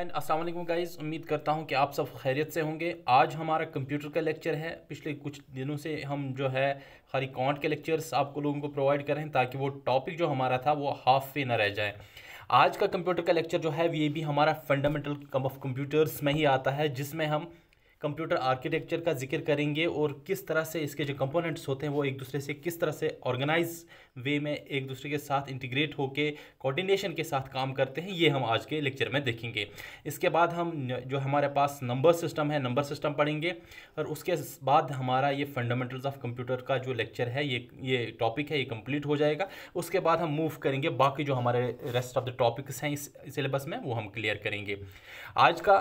and Aslam guys उम्मीद करता हूँ कि आप सब खैरियत से होंगे आज हमारा कंप्यूटर का लेक्चर है पिछले कुछ दिनों से हम जो है खाली कॉन्ट के लेक्चर्स आपको लोगों को प्रोवाइड कर रहे हैं ताकि वो टॉपिक जो हमारा था वो हाफ वे ना रह जाए आज का कंप्यूटर का लेक्चर जो है ये भी हमारा फंडामेंटल ऑफ कंप्यूटर्स में ही आता है जिसमें हम कंप्यूटर आर्किटेक्चर का जिक्र करेंगे और किस तरह से इसके जो कंपोनेंट्स होते हैं वो एक दूसरे से किस तरह से ऑर्गेनाइज वे में एक दूसरे के साथ इंटीग्रेट होकर कोऑर्डिनेशन के साथ काम करते हैं ये हम आज के लेक्चर में देखेंगे इसके बाद हम जो हमारे पास नंबर सिस्टम है नंबर सिस्टम पढ़ेंगे और उसके बाद हमारा ये फंडामेंटल्स ऑफ कंप्यूटर का जो लेक्चर है ये ये टॉपिक है ये कंप्लीट हो जाएगा उसके बाद हम मूव करेंगे बाकी जो हमारे रेस्ट ऑफ द टॉपिक्स हैं इस सिलेबस में वो हम क्लियर करेंगे आज का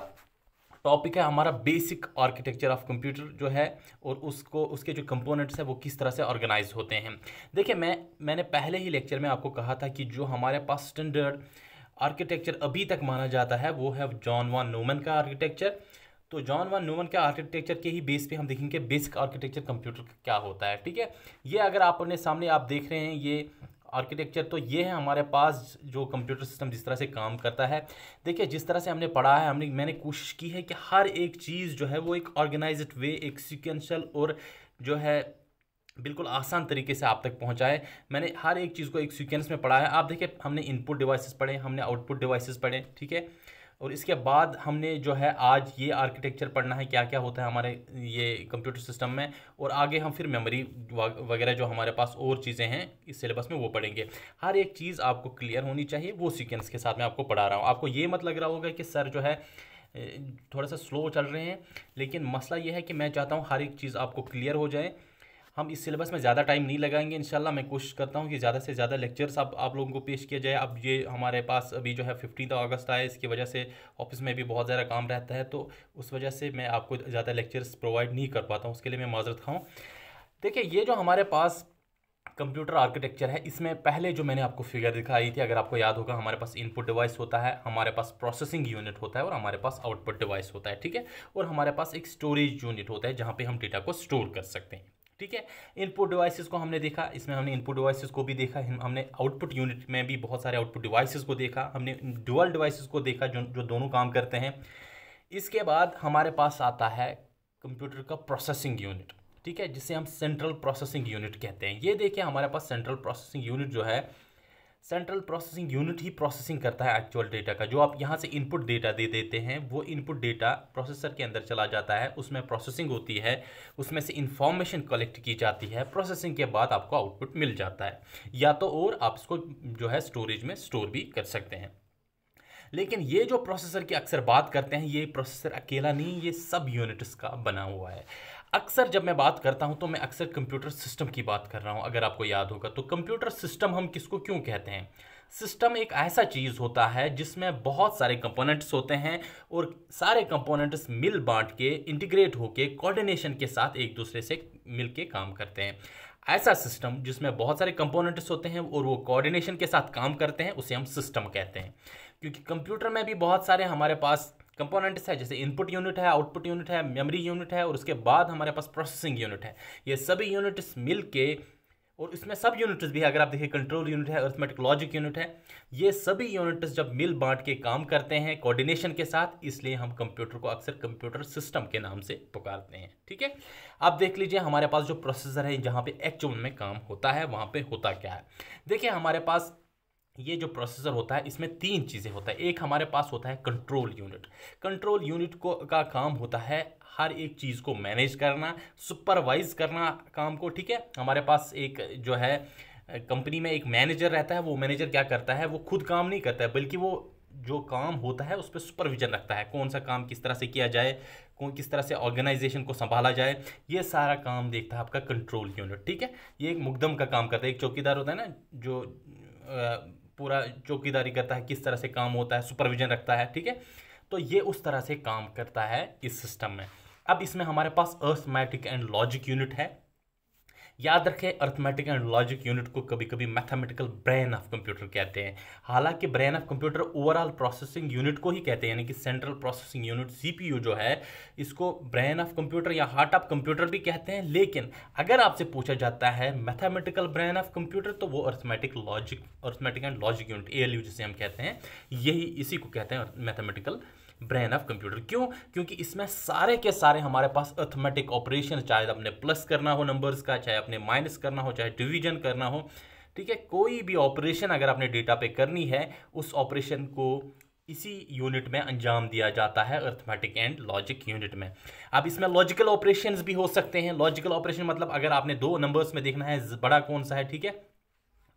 टॉपिक है हमारा बेसिक आर्किटेक्चर ऑफ कंप्यूटर जो है और उसको उसके जो कंपोनेंट्स हैं वो किस तरह से ऑर्गेनाइज होते हैं देखिए मैं मैंने पहले ही लेक्चर में आपको कहा था कि जो हमारे पास स्टैंडर्ड आर्किटेक्चर अभी तक माना जाता है वो है जॉन वन नोमन का आर्किटेक्चर तो जॉन वन नोमन के आर्किटेक्चर के ही बेस पे हम देखेंगे बेसिक आर्किटेक्चर कंप्यूटर क्या होता है ठीक है ये अगर आप अपने सामने आप देख रहे हैं ये आर्किटेक्चर तो ये है हमारे पास जो कंप्यूटर सिस्टम जिस तरह से काम करता है देखिए जिस तरह से हमने पढ़ा है हमने मैंने कोशिश की है कि हर एक चीज़ जो है वो एक ऑर्गेनाइज वे एक सिक्वेंशल और जो है बिल्कुल आसान तरीके से आप तक पहुंचाए मैंने हर एक चीज़ को एक सिक्वेंस में पढ़ा है आप देखिए हमने इनपुट डिवाइसेस पढ़े हमने आउटपुट डिवाइसेस पढ़े ठीक है और इसके बाद हमने जो है आज ये आर्किटेक्चर पढ़ना है क्या क्या होता है हमारे ये कंप्यूटर सिस्टम में और आगे हम फिर मेमोरी वगैरह जो हमारे पास और चीज़ें हैं इस सिलेबस में वो पढ़ेंगे हर एक चीज़ आपको क्लियर होनी चाहिए वो सीक्वेंस के साथ मैं आपको पढ़ा रहा हूँ आपको ये मत लग रहा होगा कि सर जो है थोड़ा सा स्लो चल रहे हैं लेकिन मसला ये है कि मैं चाहता हूँ हर एक चीज़ आपको क्लियर हो जाए हम इस सिलेबस में ज़्यादा टाइम नहीं लगाएंगे इंशाल्लाह मैं कोशिश करता हूँ कि ज़्यादा से ज़्यादा लेक्चर्स आप आप लोगों को पेश किया जाए अब ये हमारे पास अभी जो है फिफ्टीन अगस्त आए इसकी वजह से ऑफिस में भी बहुत ज़्यादा काम रहता है तो उस वजह से मैं आपको ज़्यादा लेक्चर्स प्रोवाइड नहीं कर पाता हूँ उसके लिए मैं माजरत खाऊँ देखिए ये जो हमारे पास कंप्यूटर आर्किटेक्चर है इसमें पहले जो मैंने आपको फिगर दिखाई थी अगर आपको याद होगा हमारे पास इनपुट डिवाइस होता है हमारे पास प्रोसेसिंग यूनिट होता है और हमारे पास आउटपुट डिवाइस होता है ठीक है और हमारे पास एक स्टोरेज यूनिट होता है जहाँ पे हम डेटा को स्टोर कर सकते हैं ठीक है इनपुट डिवाइसेस को हमने देखा इसमें हमने इनपुट डिवाइसेस को भी देखा हमने आउटपुट यूनिट में भी बहुत सारे आउटपुट डिवाइसेस को देखा हमने डुअल डिवाइसेस को देखा जो जो दोनों काम करते हैं इसके बाद हमारे पास आता है कंप्यूटर का प्रोसेसिंग यूनिट ठीक है जिसे हम सेंट्रल प्रोसेसिंग यूनिट कहते हैं ये देखिए हमारे पास सेंट्रल प्रोसेसिंग यूनिट जो है सेंट्रल प्रोसेसिंग यूनिट ही प्रोसेसिंग करता है एक्चुअल डेटा का जो आप यहाँ से इनपुट डेटा दे देते हैं वो इनपुट डेटा प्रोसेसर के अंदर चला जाता है उसमें प्रोसेसिंग होती है उसमें से इन्फॉर्मेशन कलेक्ट की जाती है प्रोसेसिंग के बाद आपको आउटपुट मिल जाता है या तो और आप इसको जो है स्टोरेज में स्टोर भी कर सकते हैं लेकिन ये जो प्रोसेसर की अक्सर बात करते हैं ये प्रोसेसर अकेला नहीं ये सब यूनिट्स का बना हुआ है अक्सर जब मैं बात करता हूँ तो मैं अक्सर कंप्यूटर सिस्टम की बात कर रहा हूँ अगर आपको याद होगा तो कंप्यूटर सिस्टम हम किसको क्यों कहते हैं सिस्टम एक ऐसा चीज़ होता है जिसमें बहुत सारे कंपोनेंट्स होते हैं और सारे कंपोनेंट्स मिल बांट के इंटीग्रेट होके कोऑर्डिनेशन के साथ एक दूसरे से मिल के काम करते हैं ऐसा सिस्टम जिसमें बहुत सारे कंपोनेंट्स होते हैं और वो कोऑर्डिनेशन के साथ काम करते हैं उसे हम सिस्टम कहते हैं क्योंकि कंप्यूटर में भी बहुत सारे हमारे पास कंपोनेंट्स है जैसे इनपुट यूनिट है आउटपुट यूनिट है मेमोरी यूनिट है और उसके बाद हमारे पास प्रोसेसिंग यूनिट है ये सभी यूनिट्स मिल के और इसमें सब यूनिट्स भी है अगर आप देखिए कंट्रोल यूनिट है अर्थमेटिक लॉजिक यूनिट है ये सभी यूनिट्स जब मिल बांट के काम करते हैं कोऑर्डिनेशन के साथ इसलिए हम कंप्यूटर को अक्सर कंप्यूटर सिस्टम के नाम से पुकारते हैं ठीक है आप देख लीजिए हमारे पास जो प्रोसेसर है जहाँ पे एक्चुअल में काम होता है वहाँ पर होता क्या है देखिए हमारे पास ये जो प्रोसेसर होता है इसमें तीन चीज़ें होता है एक हमारे पास होता है कंट्रोल यूनिट कंट्रोल यूनिट को का काम होता है हर एक चीज़ को मैनेज करना सुपरवाइज करना काम को ठीक है हमारे पास एक जो है कंपनी में एक मैनेजर रहता है वो मैनेजर क्या करता है वो खुद काम नहीं करता है बल्कि वो जो काम होता है उस पर सुपरविजन रखता है कौन सा काम किस तरह से किया जाए कौन किस तरह से ऑर्गेनाइजेशन को संभाला जाए ये सारा काम देखता है आपका कंट्रोल यूनिट ठीक है ये एक मुकदम का काम करता है एक चौकीदार होता है ना जो आ, पूरा चौकीदारी करता है किस तरह से काम होता है सुपरविजन रखता है ठीक है तो ये उस तरह से काम करता है इस सिस्टम में अब इसमें हमारे पास अर्थमैटिक एंड लॉजिक यूनिट है याद रखें अर्थमेटिक एंड लॉजिक यूनिट को कभी कभी मैथमेटिकल ब्रेन ऑफ कंप्यूटर कहते हैं हालांकि brain of computer overall processing unit को ही कहते हैं यानी कि सेंट्रल प्रोसेसिंग यूनिट सी जो है इसको ब्रेन ऑफ कंप्यूटर या हार्ट ऑफ कंप्यूटर भी कहते हैं लेकिन अगर आपसे पूछा जाता है मैथमेटिकल ब्रेन ऑफ कंप्यूटर तो वो arithmetic logic arithmetic and logic unit A जिसे हम कहते हैं यही इसी को कहते हैं मैथमेटिकल ब्रेन ऑफ कंप्यूटर क्यों क्योंकि इसमें सारे के सारे हमारे पास अथमेटिक ऑपरेशन चाहे अपने प्लस करना हो नंबर्स का चाहे अपने माइनस करना हो चाहे डिवीजन करना हो ठीक है कोई भी ऑपरेशन अगर आपने डेटा पे करनी है उस ऑपरेशन को इसी यूनिट में अंजाम दिया जाता है अर्थमेटिक एंड लॉजिक यूनिट में अब इसमें लॉजिकल ऑपरेशंस भी हो सकते हैं लॉजिकल ऑपरेशन मतलब अगर आपने दो नंबर्स में देखना है बड़ा कौन सा है ठीक है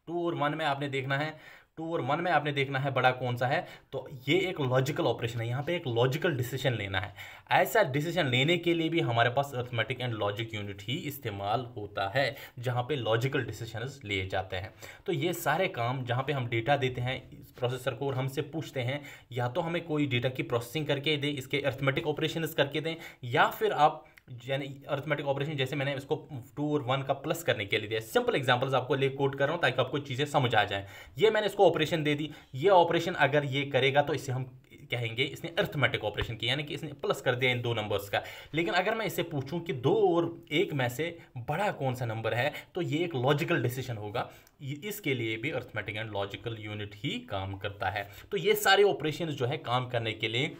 टू और वन में आपने देखना है टू और वन में आपने देखना है बड़ा कौन सा है तो ये एक लॉजिकल ऑपरेशन है यहाँ पे एक लॉजिकल डिसीजन लेना है ऐसा डिसीजन लेने के लिए भी हमारे पास अर्थमेटिक एंड लॉजिक यूनिट ही इस्तेमाल होता है जहाँ पे लॉजिकल डिसीजन लिए जाते हैं तो ये सारे काम जहाँ पे हम डेटा देते हैं प्रोसेसर को और हमसे पूछते हैं या तो हमें कोई डेटा की प्रोसेसिंग करके दें इसके अर्थमेटिक ऑपरेशन करके दें या फिर आप यानी अर्थमेटिक ऑपरेशन जैसे मैंने इसको टू और वन का प्लस करने के लिए दिया सिंपल एग्जांपल्स आपको ले कोट कर रहा हूँ ताकि आपको चीज़ें समझ आ जाए ये मैंने इसको ऑपरेशन दे दी ये ऑपरेशन अगर ये करेगा तो इसे हम कहेंगे इसने अर्थमेटिक ऑपरेशन किया यानी कि इसने प्लस कर दिया इन दो नंबर्स का लेकिन अगर मैं इसे पूछूं कि दो और एक में से बड़ा कौन सा नंबर है तो ये एक लॉजिकल डिसीजन होगा इसके लिए भी अर्थमेटिक एंड लॉजिकल यूनिट ही काम करता है तो ये सारे ऑपरेशन जो है काम करने के लिए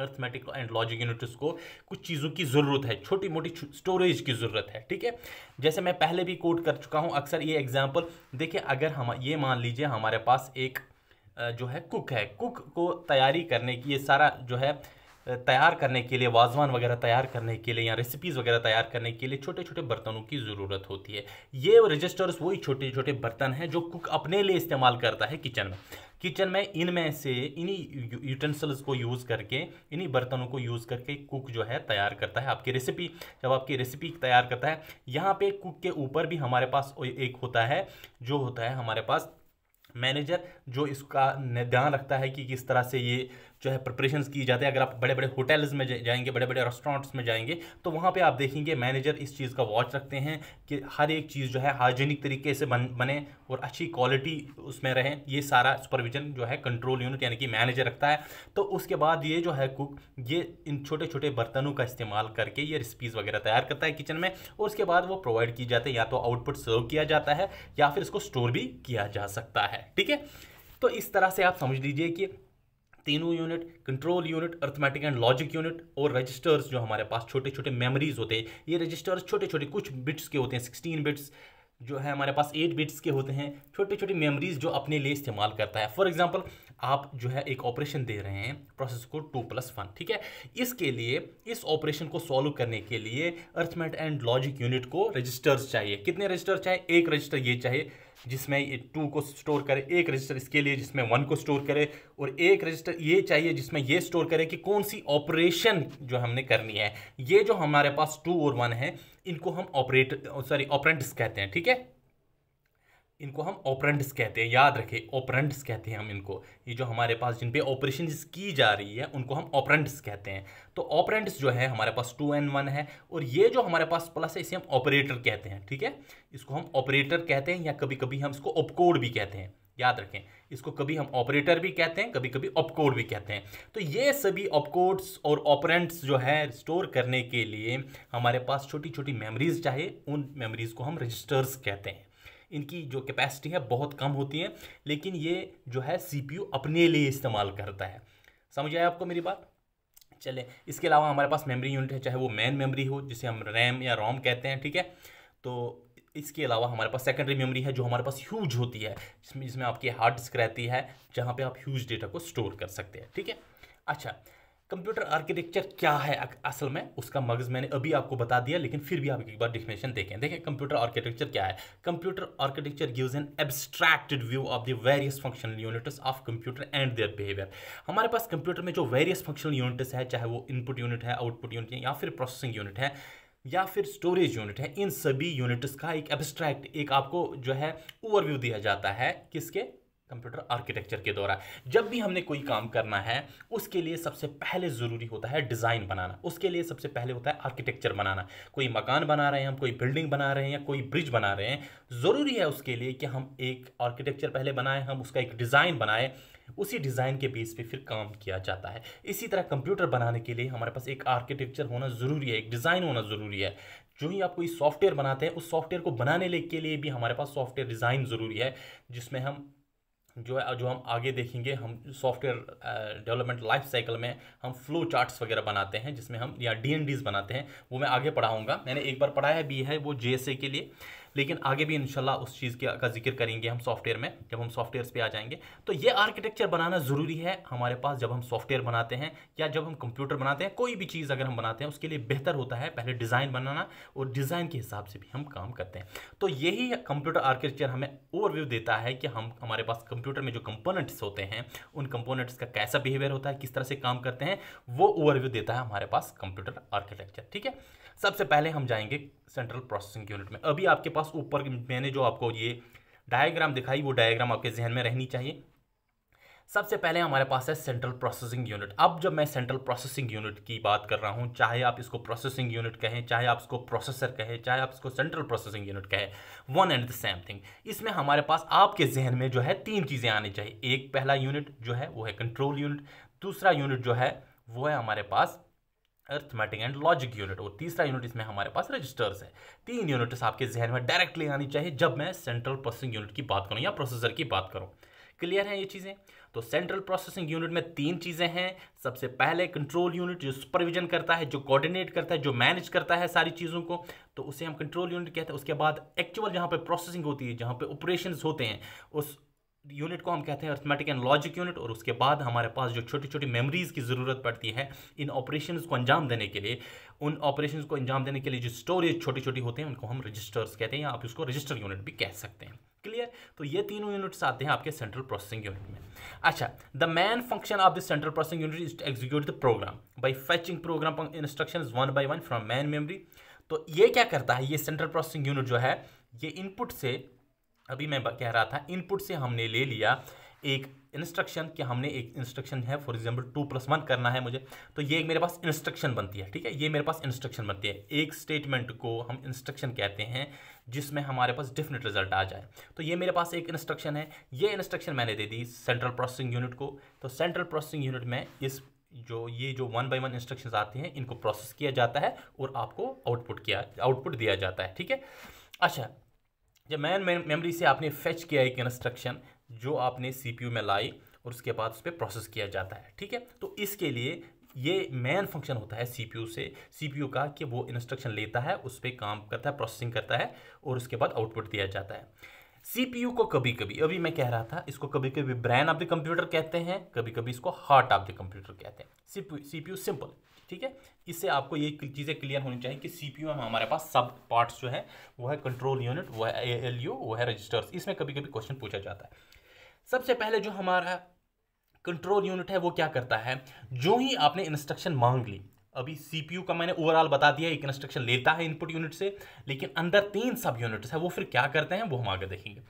अर्थमेटिक एंड लॉजिक यूनिट्स को कुछ चीज़ों की ज़रूरत है छोटी मोटी स्टोरेज की ज़रूरत है ठीक है जैसे मैं पहले भी कोट कर चुका हूँ अक्सर ये एग्जाम्पल देखिए अगर हम ये मान लीजिए हमारे पास एक जो है कुक है कुक को तैयारी करने की ये सारा जो है तैयार करने के लिए वाजवान वगैरह तैयार करने के लिए या रेसिपीज़ वगैरह तैयार करने के लिए छोटे छोटे बर्तनों की ज़रूरत होती है ये रजिस्टर्स वही छोटे छोटे बर्तन हैं जो कुक अपने लिए इस्तेमाल करता है किचन में किचन में इनमें से इन्हीं यूटेंसल्स को यूज़ करके इन्हीं बर्तनों को यूज़ करके कुक जो है तैयार करता है आपकी रेसिपी जब आपकी रेसिपी तैयार करता है यहाँ पे कुक के ऊपर भी हमारे पास एक होता है जो होता है हमारे पास मैनेजर जो इसका ध्यान रखता है कि किस तरह से ये जो है प्रिपरेशन की जाती है अगर आप बड़े बड़े होटल्स में जाएंगे बड़े बड़े रेस्टोरेंट्स में जाएंगे तो वहाँ पे आप देखेंगे मैनेजर इस चीज़ का वॉच रखते हैं कि हर एक चीज़ जो है हाइजीनिक तरीके से बन बने और अच्छी क्वालिटी उसमें रहें ये सारा सुपरविजन जो है कंट्रोल यूनिट यानी कि मैनेजर रखता है तो उसके बाद ये जो है कुक ये इन छोटे छोटे बर्तनों का इस्तेमाल करके ये रेसिपीज़ वगैरह तैयार करता है किचन में और उसके बाद वो प्रोवाइड की जाती है या तो आउटपुट सर्व किया जाता है या फिर इसको स्टोर भी किया जा सकता है ठीक है तो इस तरह से आप समझ लीजिए कि तीनों unit control unit arithmetic and logic unit और रजिस्टर्स जो हमारे पास छोटे छोटे मेमोरीज होते हैं ये रजिस्टर्स छोटे छोटे कुछ बिट्स के होते हैं सिक्सटीन बिट्स जो है हमारे पास एट बिट्स के होते हैं छोटे छोटे मेमोरीज जो अपने लिए इस्तेमाल करता है फॉर एग्जाम्पल आप जो है एक ऑपरेशन दे रहे हैं प्रोसेस को टू प्लस वन ठीक है इसके लिए इस ऑपरेशन को सॉल्व करने के लिए अर्थमेट एंड लॉजिक यूनिट को रजिस्टर्स चाहिए कितने रजिस्टर चाहिए एक रजिस्टर ये चाहिए जिसमें ये टू को स्टोर करे एक रजिस्टर इसके लिए जिसमें वन को स्टोर करे और एक रजिस्टर ये चाहिए जिसमें ये स्टोर करे कि कौन सी ऑपरेशन जो हमने करनी है ये जो हमारे पास टू और वन है इनको हम ऑपरेट सॉरी ऑपरेंट्स कहते हैं ठीक है इनको हम ऑपरेंट्स कहते हैं याद रखें ऑपरेंट्स कहते हैं हम इनको ये जो हमारे पास जिन पे ऑपरेशन की जा रही है उनको हम ऑपरेंट्स कहते हैं तो ऑपरेंट्स जो है हमारे पास टू एन वन है और ये जो हमारे पास प्लस है इसे हम ऑपरेटर कहते हैं ठीक है इसको हम ऑपरेटर कहते हैं या कभी कभी हम इसको ऑपकोड भी कहते हैं याद रखें इसको कभी हम ऑपरेटर भी कहते हैं कभी कभी ऑपकोड भी कहते हैं तो ये सभी ऑपकोड्स और ऑपरेंट्स जो है स्टोर करने के लिए हमारे पास छोटी छोटी मेमरीज चाहिए उन मेमरीज को हम रजिस्टर्स कहते हैं इनकी जो कैपेसिटी है बहुत कम होती है लेकिन ये जो है सी अपने लिए इस्तेमाल करता है समझ आए आपको मेरी बात चले इसके अलावा हमारे पास मेमोरी यूनिट है चाहे वो मेन मेमोरी हो जिसे हम रैम या रोम कहते हैं ठीक है तो इसके अलावा हमारे पास सेकेंडरी मेमोरी है जो हमारे पास ह्यूज होती है जिसमें जिसमें आपकी हार्ड डिस्क रहती है जहाँ पे आप ह्यूज डेटा को स्टोर कर सकते हैं ठीक है अच्छा कंप्यूटर आर्किटेक्चर क्या है असल में उसका मगज मैंने अभी आपको बता दिया लेकिन फिर भी आप एक बार डिफिनेशन देखें देखें कंप्यूटर आर्किटेक्चर क्या है computer architecture gives an abstracted view of the various functional units of computer and their behaviour हमारे पास कंप्यूटर में जो वेरियस फंक्शनल यूनिट्स है चाहे वो इनपुट यूनिट है आउटपुट यूनिट है या फिर प्रोसेसिंग यूनिट है या फिर स्टोरेज यूनिट है इन सभी यूनिट्स का एक एब्स्ट्रैक्ट एक आपको जो है ओवरव्यू दिया जाता है किसके कंप्यूटर आर्किटेक्चर के द्वारा जब भी हमने कोई काम करना है उसके लिए सबसे पहले ज़रूरी होता है डिज़ाइन बनाना उसके लिए सबसे पहले होता है आर्किटेक्चर बनाना कोई मकान बना रहे हैं हम कोई बिल्डिंग बना रहे हैं या कोई ब्रिज बना रहे हैं ज़रूरी है उसके लिए कि हम एक आर्किटेक्चर पहले बनाएं हम उसका एक डिज़ाइन बनाएं उसी डिज़ाइन के बेस पे फिर काम किया जाता है इसी तरह कंप्यूटर बनाने के लिए हमारे पास एक आर्किटेक्चर होना ज़रूरी है एक डिज़ाइन होना ज़रूरी है जो ही आप कोई सॉफ्टवेयर बनाते हैं उस सॉफ्टवेयर को बनाने के लिए भी हमारे पास सॉफ्टवेयर डिज़ाइन ज़रूरी है जिसमें हम जो है जो हम आगे देखेंगे हम सॉफ्टवेयर डेवलपमेंट लाइफ साइकिल में हम फ्लो चार्ट्स वगैरह बनाते हैं जिसमें हम या डी बनाते हैं वो मैं आगे पढ़ाऊँगा मैंने एक बार पढ़ाया भी है वो जे के लिए लेकिन आगे भी इनशाला उस चीज़ के का जिक्र करेंगे हम सॉफ्टवेयर में जब हम सॉफ्टवेयर पे आ जाएंगे तो ये आर्किटेक्चर बनाना ज़रूरी है हमारे पास जब हम सॉफ्टवेयर बनाते हैं या जब हम कंप्यूटर बनाते हैं कोई भी चीज़ अगर हम बनाते हैं उसके लिए बेहतर होता है पहले डिज़ाइन बनाना और डिज़ाइन के हिसाब से भी हम काम करते हैं तो यही कंप्यूटर आर्किटेक्चर हमें ओवरव्यू देता है कि हम हमारे पास कंप्यूटर में जो कंपोनेंट्स होते हैं उन कंपोनेंट्स का कैसा बिहेवियर होता है किस तरह से काम करते हैं वो ओवरव्यू देता है हमारे पास कंप्यूटर आर्किटेक्चर ठीक है सबसे पहले हम जाएंगे सेंट्रल प्रोसेसिंग यूनिट में अभी आपके पास ऊपर मैंने जो आपको ये डायग्राम दिखाई वो डायग्राम आपके जहन में रहनी चाहिए सबसे पहले हमारे पास है सेंट्रल प्रोसेसिंग यूनिट अब जब मैं सेंट्रल प्रोसेसिंग यूनिट की बात कर रहा हूँ चाहे आप इसको प्रोसेसिंग यूनिट कहें चाहे आप इसको प्रोसेसर कहें चाहे आप इसको सेंट्रल प्रोसेसिंग यूनिट कहें one and the same thing इसमें हमारे पास आपके जहन में जो है तीन चीज़ें आनी चाहिए एक पहला यूनिट जो है वो है कंट्रोल यूनिट दूसरा यूनिट जो है वो है हमारे पास अर्थमेटिक एंड लॉजिक यूनिट और तीसरा यूनिट इसमें हमारे पास रजिस्टर्स है तीन यूनिट्स आपके जहन में डायरेक्टली आनी चाहिए जब मैं सेंट्रल प्रोसेसिंग यूनिट की बात करूँ या प्रोसेसर की बात करूँ क्लियर है ये चीज़ें तो सेंट्रल प्रोसेसिंग यूनिट में तीन चीज़ें हैं सबसे पहले कंट्रोल यूनिट जो सुपरविजन करता है जो कोऑर्डिनेट करता है जो मैनेज करता है सारी चीज़ों को तो उसे हम कंट्रोल यूनिट कहते हैं उसके बाद एक्चुअल जहाँ पे प्रोसेसिंग होती है जहाँ पे ऑपरेशंस होते हैं उस यूनिट को हम कहते हैं अर्थमेटिक एंड लॉजिक यूनिट और उसके बाद हमारे पास जो छोटी छोटी मेमोरीज़ की ज़रूरत पड़ती है इन ऑपरेशन को अंजाम देने के लिए उन ऑपरेशन को अंजाम देने के लिए जो स्टोरेज छोटी छोटी होते हैं उनको हम रजिस्टर्स कहते हैं या आप उसको रजिस्टर यूनिट भी कह सकते हैं क्लियर तो ये तीनों यूनिट्स आते हैं आपके सेंट्रल प्रोसेसिंग यूनिट में अच्छा the main function of the central processing unit is to execute the program by fetching program instruction one by one from main memory तो ये क्या करता है ये सेंट्रल प्रोसेसिंग यूनिट जो है ये इनपुट से अभी मैं कह रहा था इनपुट से हमने ले लिया एक इंस्ट्रक्शन कि हमने एक इंस्ट्रक्शन है for example two plus one करना है मुझे तो ये मेरे पास इंस्ट्रक्शन बनती है ठीक है ये मेरे पास इंस्ट्रक्शन बनती है एक स्टेटमेंट को हम इंस्ट्रक्शन कहते हैं जिसमें हमारे पास डिफिनेट रिजल्ट आ जाए तो ये मेरे पास एक इंस्ट्रक्शन है ये इंस्ट्रक्शन मैंने दे दी सेंट्रल प्रोसेसिंग यूनिट को तो सेंट्रल प्रोसेसिंग यूनिट में इस जो ये जो वन बाई वन इंस्ट्रक्शन आते हैं इनको प्रोसेस किया जाता है और आपको आउटपुट किया आउटपुट दिया जाता है ठीक है अच्छा जब मैन मेमोरी से आपने फेच किया एक इंस्ट्रक्शन जो आपने सीपीयू में लाई और उसके बाद उस पर प्रोसेस किया जाता है ठीक है तो इसके लिए ये मेन फंक्शन होता है सीपीयू से सीपीयू का कि वो इंस्ट्रक्शन लेता है उस पर काम करता है प्रोसेसिंग करता है और उसके बाद आउटपुट दिया जाता है सीपीयू को कभी कभी अभी मैं कह रहा था इसको कभी कभी ब्रेन ऑफ द कंप्यूटर कहते हैं कभी कभी इसको हार्ट ऑफ द कंप्यूटर कहते हैं सीपीयू सीपीयू सिंपल ठीक है इससे आपको ये चीज़ें क्लियर होनी चाहिए कि सीपीयू में हमारे पास सब पार्ट्स जो है वो है कंट्रोल यूनिट वो है एएलयू वो है रजिस्टर्स इसमें कभी कभी क्वेश्चन पूछा जाता है सबसे पहले जो हमारा कंट्रोल यूनिट है वो क्या करता है जो ही आपने इंस्ट्रक्शन मांग ली अभी सीपीयू का मैंने ओवरऑल बता दिया एक इंस्ट्रक्शन लेता है इनपुट यूनिट से लेकिन अंदर तीन सब यूनिट्स है वो फिर क्या करते हैं वो हम आगे देखेंगे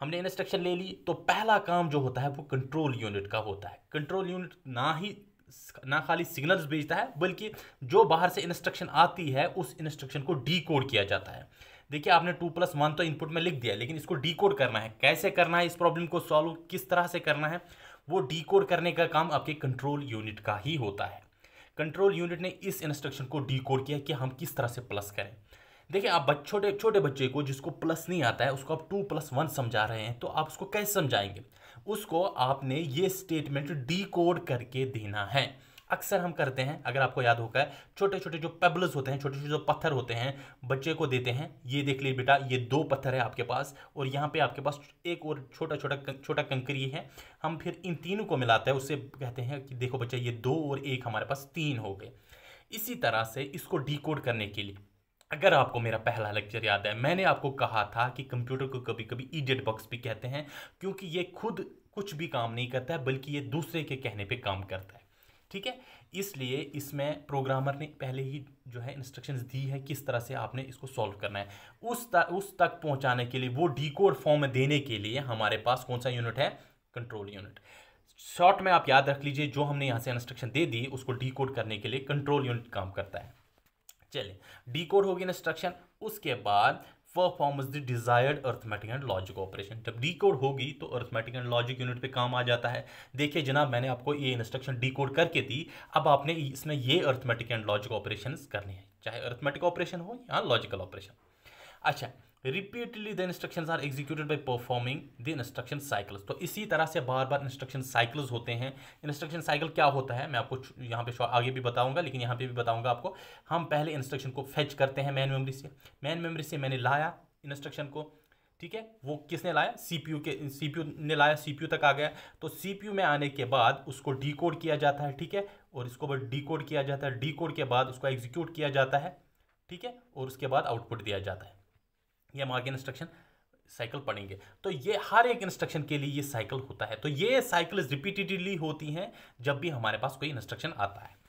हमने इंस्ट्रक्शन ले ली तो पहला काम जो होता है वो कंट्रोल यूनिट का होता है कंट्रोल यूनिट ना ही ना खाली सिग्नल्स भेजता है बल्कि जो बाहर से इंस्ट्रक्शन आती है उस इंस्ट्रक्शन को डी किया जाता है देखिए आपने टू प्लस वन तो इनपुट में लिख दिया लेकिन इसको डी करना है कैसे करना है इस प्रॉब्लम को सॉल्व किस तरह से करना है वो डी करने का काम आपके कंट्रोल यूनिट का ही होता है कंट्रोल यूनिट ने इस इंस्ट्रक्शन को डी किया कि हम किस तरह से प्लस करें देखिए आप छोटे छोटे बच्चे को जिसको प्लस नहीं आता है उसको आप टू प्लस वन समझा रहे हैं तो आप उसको कैसे समझाएंगे उसको आपने ये स्टेटमेंट डी करके देना है अक्सर हम करते हैं अगर आपको याद होगा है छोटे छोटे जो पेबल्स होते हैं छोटे छोटे जो पत्थर होते हैं बच्चे को देते हैं ये देख लीजिए बेटा ये दो पत्थर है आपके पास और यहाँ पे आपके पास एक और छोटा छोटा छोटा कंकरी है हम फिर इन तीनों को मिलाते हैं उससे कहते हैं कि देखो बच्चा ये दो और एक हमारे पास तीन हो गए इसी तरह से इसको डी करने के लिए अगर आपको मेरा पहला लेक्चर याद है मैंने आपको कहा था कि कंप्यूटर को कभी कभी ईडियट बॉक्स भी कहते हैं क्योंकि ये खुद कुछ भी काम नहीं करता है बल्कि ये दूसरे के कहने पे काम करता है ठीक है इसलिए इसमें प्रोग्रामर ने पहले ही जो है इंस्ट्रक्शंस दी है किस तरह से आपने इसको सॉल्व करना है उस तक उस तक पहुंचाने के लिए वो डीकोड फॉर्म में देने के लिए हमारे पास कौन सा यूनिट है कंट्रोल यूनिट शॉर्ट में आप याद रख लीजिए जो हमने यहाँ से इंस्ट्रक्शन दे दी उसको डी करने के लिए कंट्रोल यूनिट काम करता है डी कोड होगी इंस्ट्रक्शन उसके बाद perform is the desired arithmetic and logic operation जब कोड होगी तो अर्थमेटिक एंड लॉजिक यूनिट पे काम आ जाता है देखिए जनाब मैंने आपको ये इंस्ट्रक्शन कोड करके दी अब आपने इसमें ये अर्थमेटिक एंड लॉजिक ऑपरेशन करने हैं चाहे अर्थमेटिक ऑपरेशन हो या लॉजिकल ऑपरेशन अच्छा repeatedly the instruction are executed by performing the instruction cycles तो इसी तरह से बार बार इंस्ट्रक्शन साइकिल्स होते हैं इंस्ट्रक्शन साइकिल क्या होता है मैं आपको यहाँ पे आगे भी बताऊंगा लेकिन यहाँ पे भी बताऊंगा आपको हम पहले इंस्ट्रक्शन को फेच करते हैं मैन मेमरी से मैन मेमरी से मैंने लाया इंस्ट्रक्शन को ठीक है वो किसने लाया यू के यू ने लाया यू तक आ गया तो यू में आने के बाद उसको कोड किया जाता है ठीक है और इसको बस कोड किया जाता है कोड के बाद उसको एग्जीक्यूट किया जाता है ठीक है और उसके बाद आउटपुट दिया जाता है ये हम आगे इंस्ट्रक्शन साइकिल पढ़ेंगे तो ये हर एक इंस्ट्रक्शन के लिए ये साइकिल होता है तो ये साइकिल रिपीटेडली होती हैं जब भी हमारे पास कोई इंस्ट्रक्शन आता है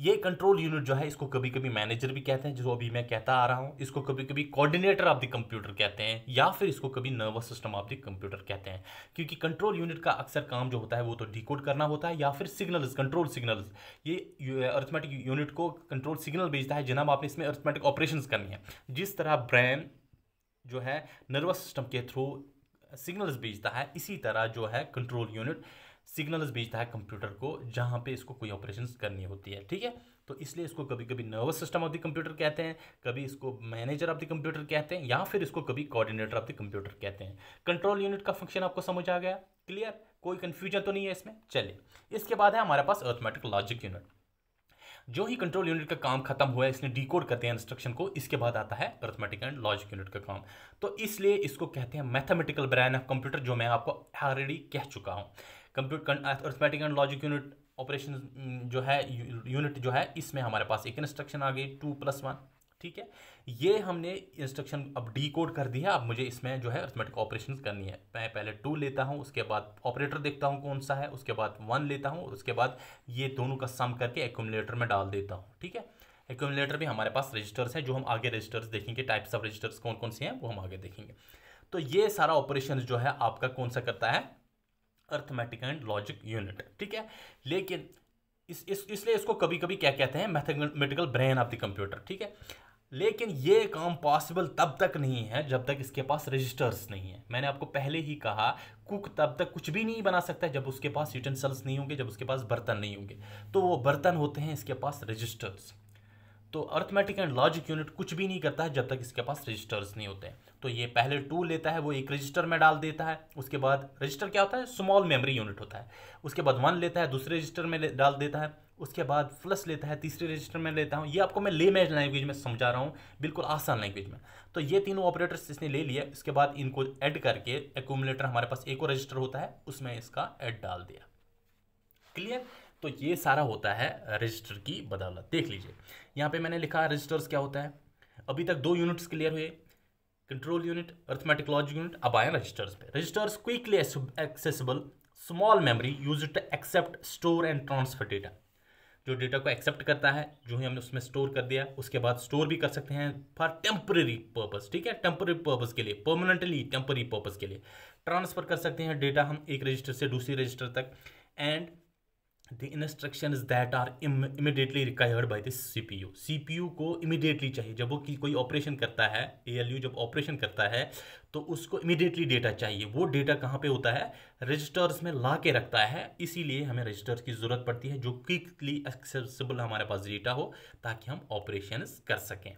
ये कंट्रोल यूनिट जो है इसको कभी कभी मैनेजर भी कहते हैं जो अभी मैं कहता आ रहा हूँ इसको कभी कभी कोऑर्डिनेटर ऑफ द कंप्यूटर कहते हैं या फिर इसको कभी nervous system of the computer कहते हैं क्योंकि कंट्रोल यूनिट का अक्सर काम जो होता है वो तो डिकोड करना होता है या फिर सिग्नल्स कंट्रोल सिग्नल्स ये अर्थमेटिक यूनिट को कंट्रोल सिग्नल भेजता है जनाब आपने इसमें अर्थमेटिक ऑपरेशन करनी है जिस तरह ब्रेन जो है नर्वस सिस्टम के थ्रू सिग्नल्स भेजता है इसी तरह जो है कंट्रोल यूनिट सिग्नल्स भेजता है कंप्यूटर को जहाँ पे इसको कोई ऑपरेशन करनी होती है ठीक है तो इसलिए इसको कभी कभी nervous system of the computer कहते हैं कभी इसको मैनेजर ऑफ द कंप्यूटर कहते हैं या फिर इसको कभी कोऑर्डिनेटर ऑफ द कंप्यूटर कहते हैं कंट्रोल यूनिट का फंक्शन आपको समझ आ गया क्लियर कोई कन्फ्यूजन तो नहीं है इसमें चलिए इसके बाद है हमारे पास अर्थमेटिक लॉजिक यूनिट जो ही कंट्रोल यूनिट का काम खत्म हुआ है इसने डिकोड करते हैं इंस्ट्रक्शन को इसके बाद आता है अर्थमेटिक एंड लॉजिक यूनिट का काम तो इसलिए इसको कहते हैं मैथमेटिकल ब्रांड ऑफ कंप्यूटर जो मैं आपको ऑलरेडी कह चुका हूँ computer arithmetic and logic unit operation जो है यूनिट जो है इसमें हमारे पास एक इंस्ट्रक्शन आ गई टू प्लस वन ठीक है ये हमने इंस्ट्रक्शन अब डी कोड कर दी है अब मुझे इसमें जो है अर्थमेटिक ऑपरेशन करनी है मैं पहले टू लेता हूँ उसके बाद ऑपरेटर देखता हूँ कौन सा है उसके बाद वन लेता हूँ और उसके बाद ये दोनों का सम करके एक्यूमलेटर में डाल देता हूँ ठीक है एक्यूमलेटर भी हमारे पास रजिस्टर्स हैं जो हम आगे रजिस्टर्स देखेंगे टाइप्स ऑफ रजिस्टर्स कौन कौन से हैं वो हम आगे देखेंगे तो ये सारा ऑपरेशन जो है आपका कौन सा करता है अर्थमेटिक एंड लॉजिक यूनिट ठीक है लेकिन इस, इस इसलिए इसको कभी कभी क्या कहते हैं mathematical brain of the computer ठीक है लेकिन ये काम पॉसिबल तब तक नहीं है जब तक इसके पास रजिस्टर्स नहीं है मैंने आपको पहले ही कहा कुक तब तक कुछ भी नहीं बना सकता है जब उसके पास यूटेंसल्स नहीं होंगे जब उसके पास बर्तन नहीं होंगे तो वो बर्तन होते हैं इसके पास रजिस्टर्स तो अर्थमेटिक एंड लॉजिक यूनिट कुछ भी नहीं करता है जब तक इसके पास रजिस्टर्स नहीं होते हैं तो ये पहले टू लेता है वो एक रजिस्टर में डाल देता है उसके बाद रजिस्टर क्या होता है स्मॉल मेमोरी यूनिट होता है उसके बाद वन लेता है दूसरे रजिस्टर में डाल देता है उसके बाद प्लस लेता है तीसरे रजिस्टर में लेता हूँ ये आपको मैं ले लैंग्वेज में समझा रहा हूँ बिल्कुल आसान लैंग्वेज में तो ये तीनों ऑपरेटर्स इसने ले लिया उसके बाद इनको ऐड करके एकोमुलेटर हमारे पास एक और रजिस्टर होता है उसमें इसका ऐड डाल दिया क्लियर तो ये सारा होता है रजिस्टर की बदौलत देख लीजिए यहाँ पे मैंने लिखा रजिस्टर्स क्या होता है अभी तक दो यूनिट्स क्लियर हुए control unit arithmetic logic unit अब आए रजिस्टर्स पे registers quickly accessible small memory use to accept store and transfer data जो डेटा को एक्सेप्ट करता है जो ही हमने उसमें स्टोर कर दिया उसके बाद स्टोर भी कर सकते हैं फॉर टेम्प्रेरी पर्पज़ ठीक है टेम्प्रेरी पर्पज़ के लिए परमानेंटली टेम्पररी पर्पज के लिए ट्रांसफर कर सकते हैं डेटा हम एक रजिस्टर से दूसरी रजिस्टर तक and that are immediately required by this C P U C P U को इमिडिएटली चाहिए जब वो कि कोई ऑपरेशन करता है ए एल यू जब ऑपरेशन करता है तो उसको इमिडिएटली डेटा चाहिए वो डेटा कहाँ पे होता है रजिस्टर्स में ला के रखता है इसीलिए हमें रजिस्टर्स की ज़रूरत पड़ती है जो क्विकली एक्सेसिबल हमारे पास डेटा हो ताकि हम ऑपरेशन कर सकें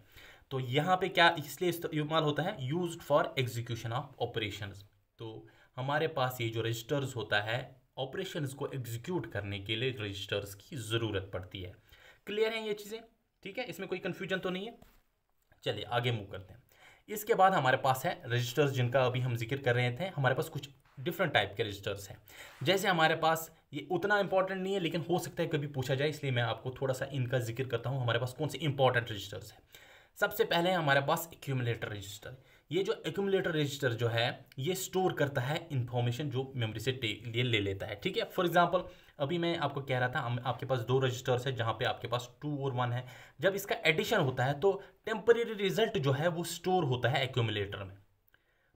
तो यहाँ पे क्या इसलिए इस्तेमाल होता है use for execution of operation तो हमारे पास ये जो रजिस्टर्स होता है ऑपरेशन को एग्जीक्यूट करने के लिए रजिस्टर्स की ज़रूरत पड़ती है क्लियर हैं ये चीज़ें ठीक है इसमें कोई कन्फ्यूजन तो नहीं है चलिए आगे मूव करते हैं इसके बाद हमारे पास है रजिस्टर्स जिनका अभी हम जिक्र कर रहे थे हमारे पास कुछ डिफरेंट टाइप के रजिस्टर्स हैं जैसे हमारे पास ये उतना इंपॉर्टेंट नहीं है लेकिन हो सकता है कभी पूछा जाए इसलिए मैं आपको थोड़ा सा इनका जिक्र करता हूँ हमारे पास कौन से इंपॉर्टेंट रजिस्टर्स हैं सबसे पहले हमारे पास एक्यूमलेटर रजिस्टर ये जो एक्यूमलेटर रजिस्टर जो है ये स्टोर करता है इन्फॉर्मेशन जो मेमोरी से लिए ले लेता है ठीक है फॉर एग्जाम्पल अभी मैं आपको कह रहा था आपके पास दो रजिस्टर्स है जहाँ पे आपके पास टू और वन है जब इसका एडिशन होता है तो टेम्परेरी रिजल्ट जो है वो स्टोर होता है एक्यूमुलेटर में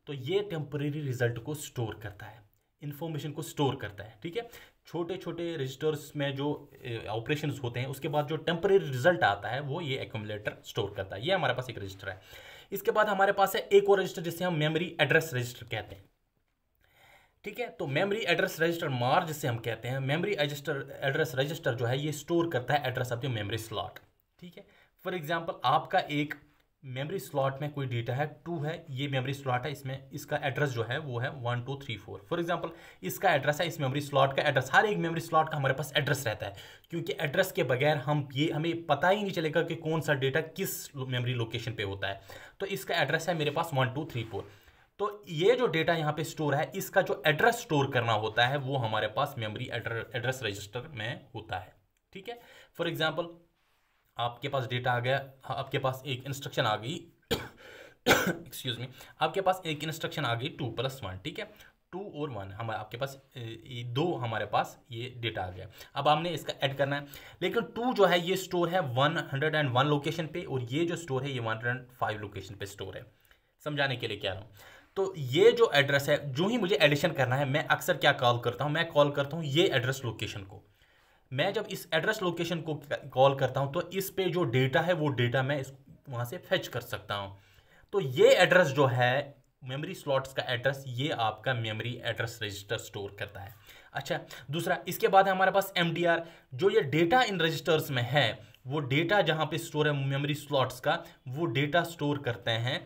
तो ये टेम्परेरी रिजल्ट को स्टोर करता है इन्फॉर्मेशन को स्टोर करता है ठीक है छोटे छोटे रजिस्टर्स में जो ऑपरेशन होते हैं उसके बाद जो टेम्परेरी रिजल्ट आता है वो ये एक्यूमुलेटर स्टोर करता है ये हमारे पास एक रजिस्टर है इसके बाद हमारे पास है एक और रजिस्टर जिसे हम मेमोरी एड्रेस रजिस्टर कहते हैं ठीक है तो मेमोरी एड्रेस रजिस्टर मार जिसे हम कहते हैं मेमोरी रजिस्टर एड्रेस रजिस्टर जो है ये स्टोर करता है address of the memory slot ठीक है फॉर एग्जाम्पल आपका एक मेमोरी स्लॉट में कोई डेटा है टू है ये मेमोरी स्लॉट है इसमें इसका एड्रेस जो है वो है one two three four for example इसका एड्रेस है इस मेमोरी स्लॉट का एड्रेस हर एक मेमोरी स्लॉट का हमारे पास एड्रेस रहता है क्योंकि एड्रेस के बगैर हम ये हमें पता ही नहीं चलेगा कि कौन सा डेटा किस मेमोरी लोकेशन पर होता है तो इसका एड्रेस है मेरे पास वन टू थ्री फोर तो ये जो डेटा यहाँ पे स्टोर है इसका जो एड्रेस स्टोर करना होता है वो हमारे पास मेमरी एड्रेस रजिस्टर में होता है ठीक है फॉर एग्जाम्पल आपके पास डेटा आ गया हाँ, आपके पास एक इंस्ट्रक्शन आ गई एक्सक्यूज मी आपके पास एक इंस्ट्रक्शन आ गई टू प्लस वन ठीक है टू और वन हमारे आपके पास दो हमारे पास ये डेटा आ गया अब हमने इसका ऐड करना है लेकिन टू जो है ये स्टोर है one hundred and one location पे और ये जो स्टोर है ये one hundred and five location पे स्टोर है समझाने के लिए कह रहा हूँ तो ये जो एड्रेस है जो ही मुझे एडिशन करना है मैं अक्सर क्या कॉल करता हूँ मैं कॉल करता हूँ ये एड्रेस लोकेशन को मैं जब इस एड्रेस लोकेशन को कॉल करता हूँ तो इस पे जो डेटा है वो डेटा मैं इस वहाँ से फेच कर सकता हूँ तो ये एड्रेस जो है मेमोरी स्लॉट्स का एड्रेस ये आपका मेमोरी एड्रेस रजिस्टर स्टोर करता है अच्छा दूसरा इसके बाद हमारे पास एम जो ये डेटा इन रजिस्टर्स में है वो डेटा जहाँ पे स्टोर है मेमोरी स्लॉट्स का वो डेटा स्टोर करते हैं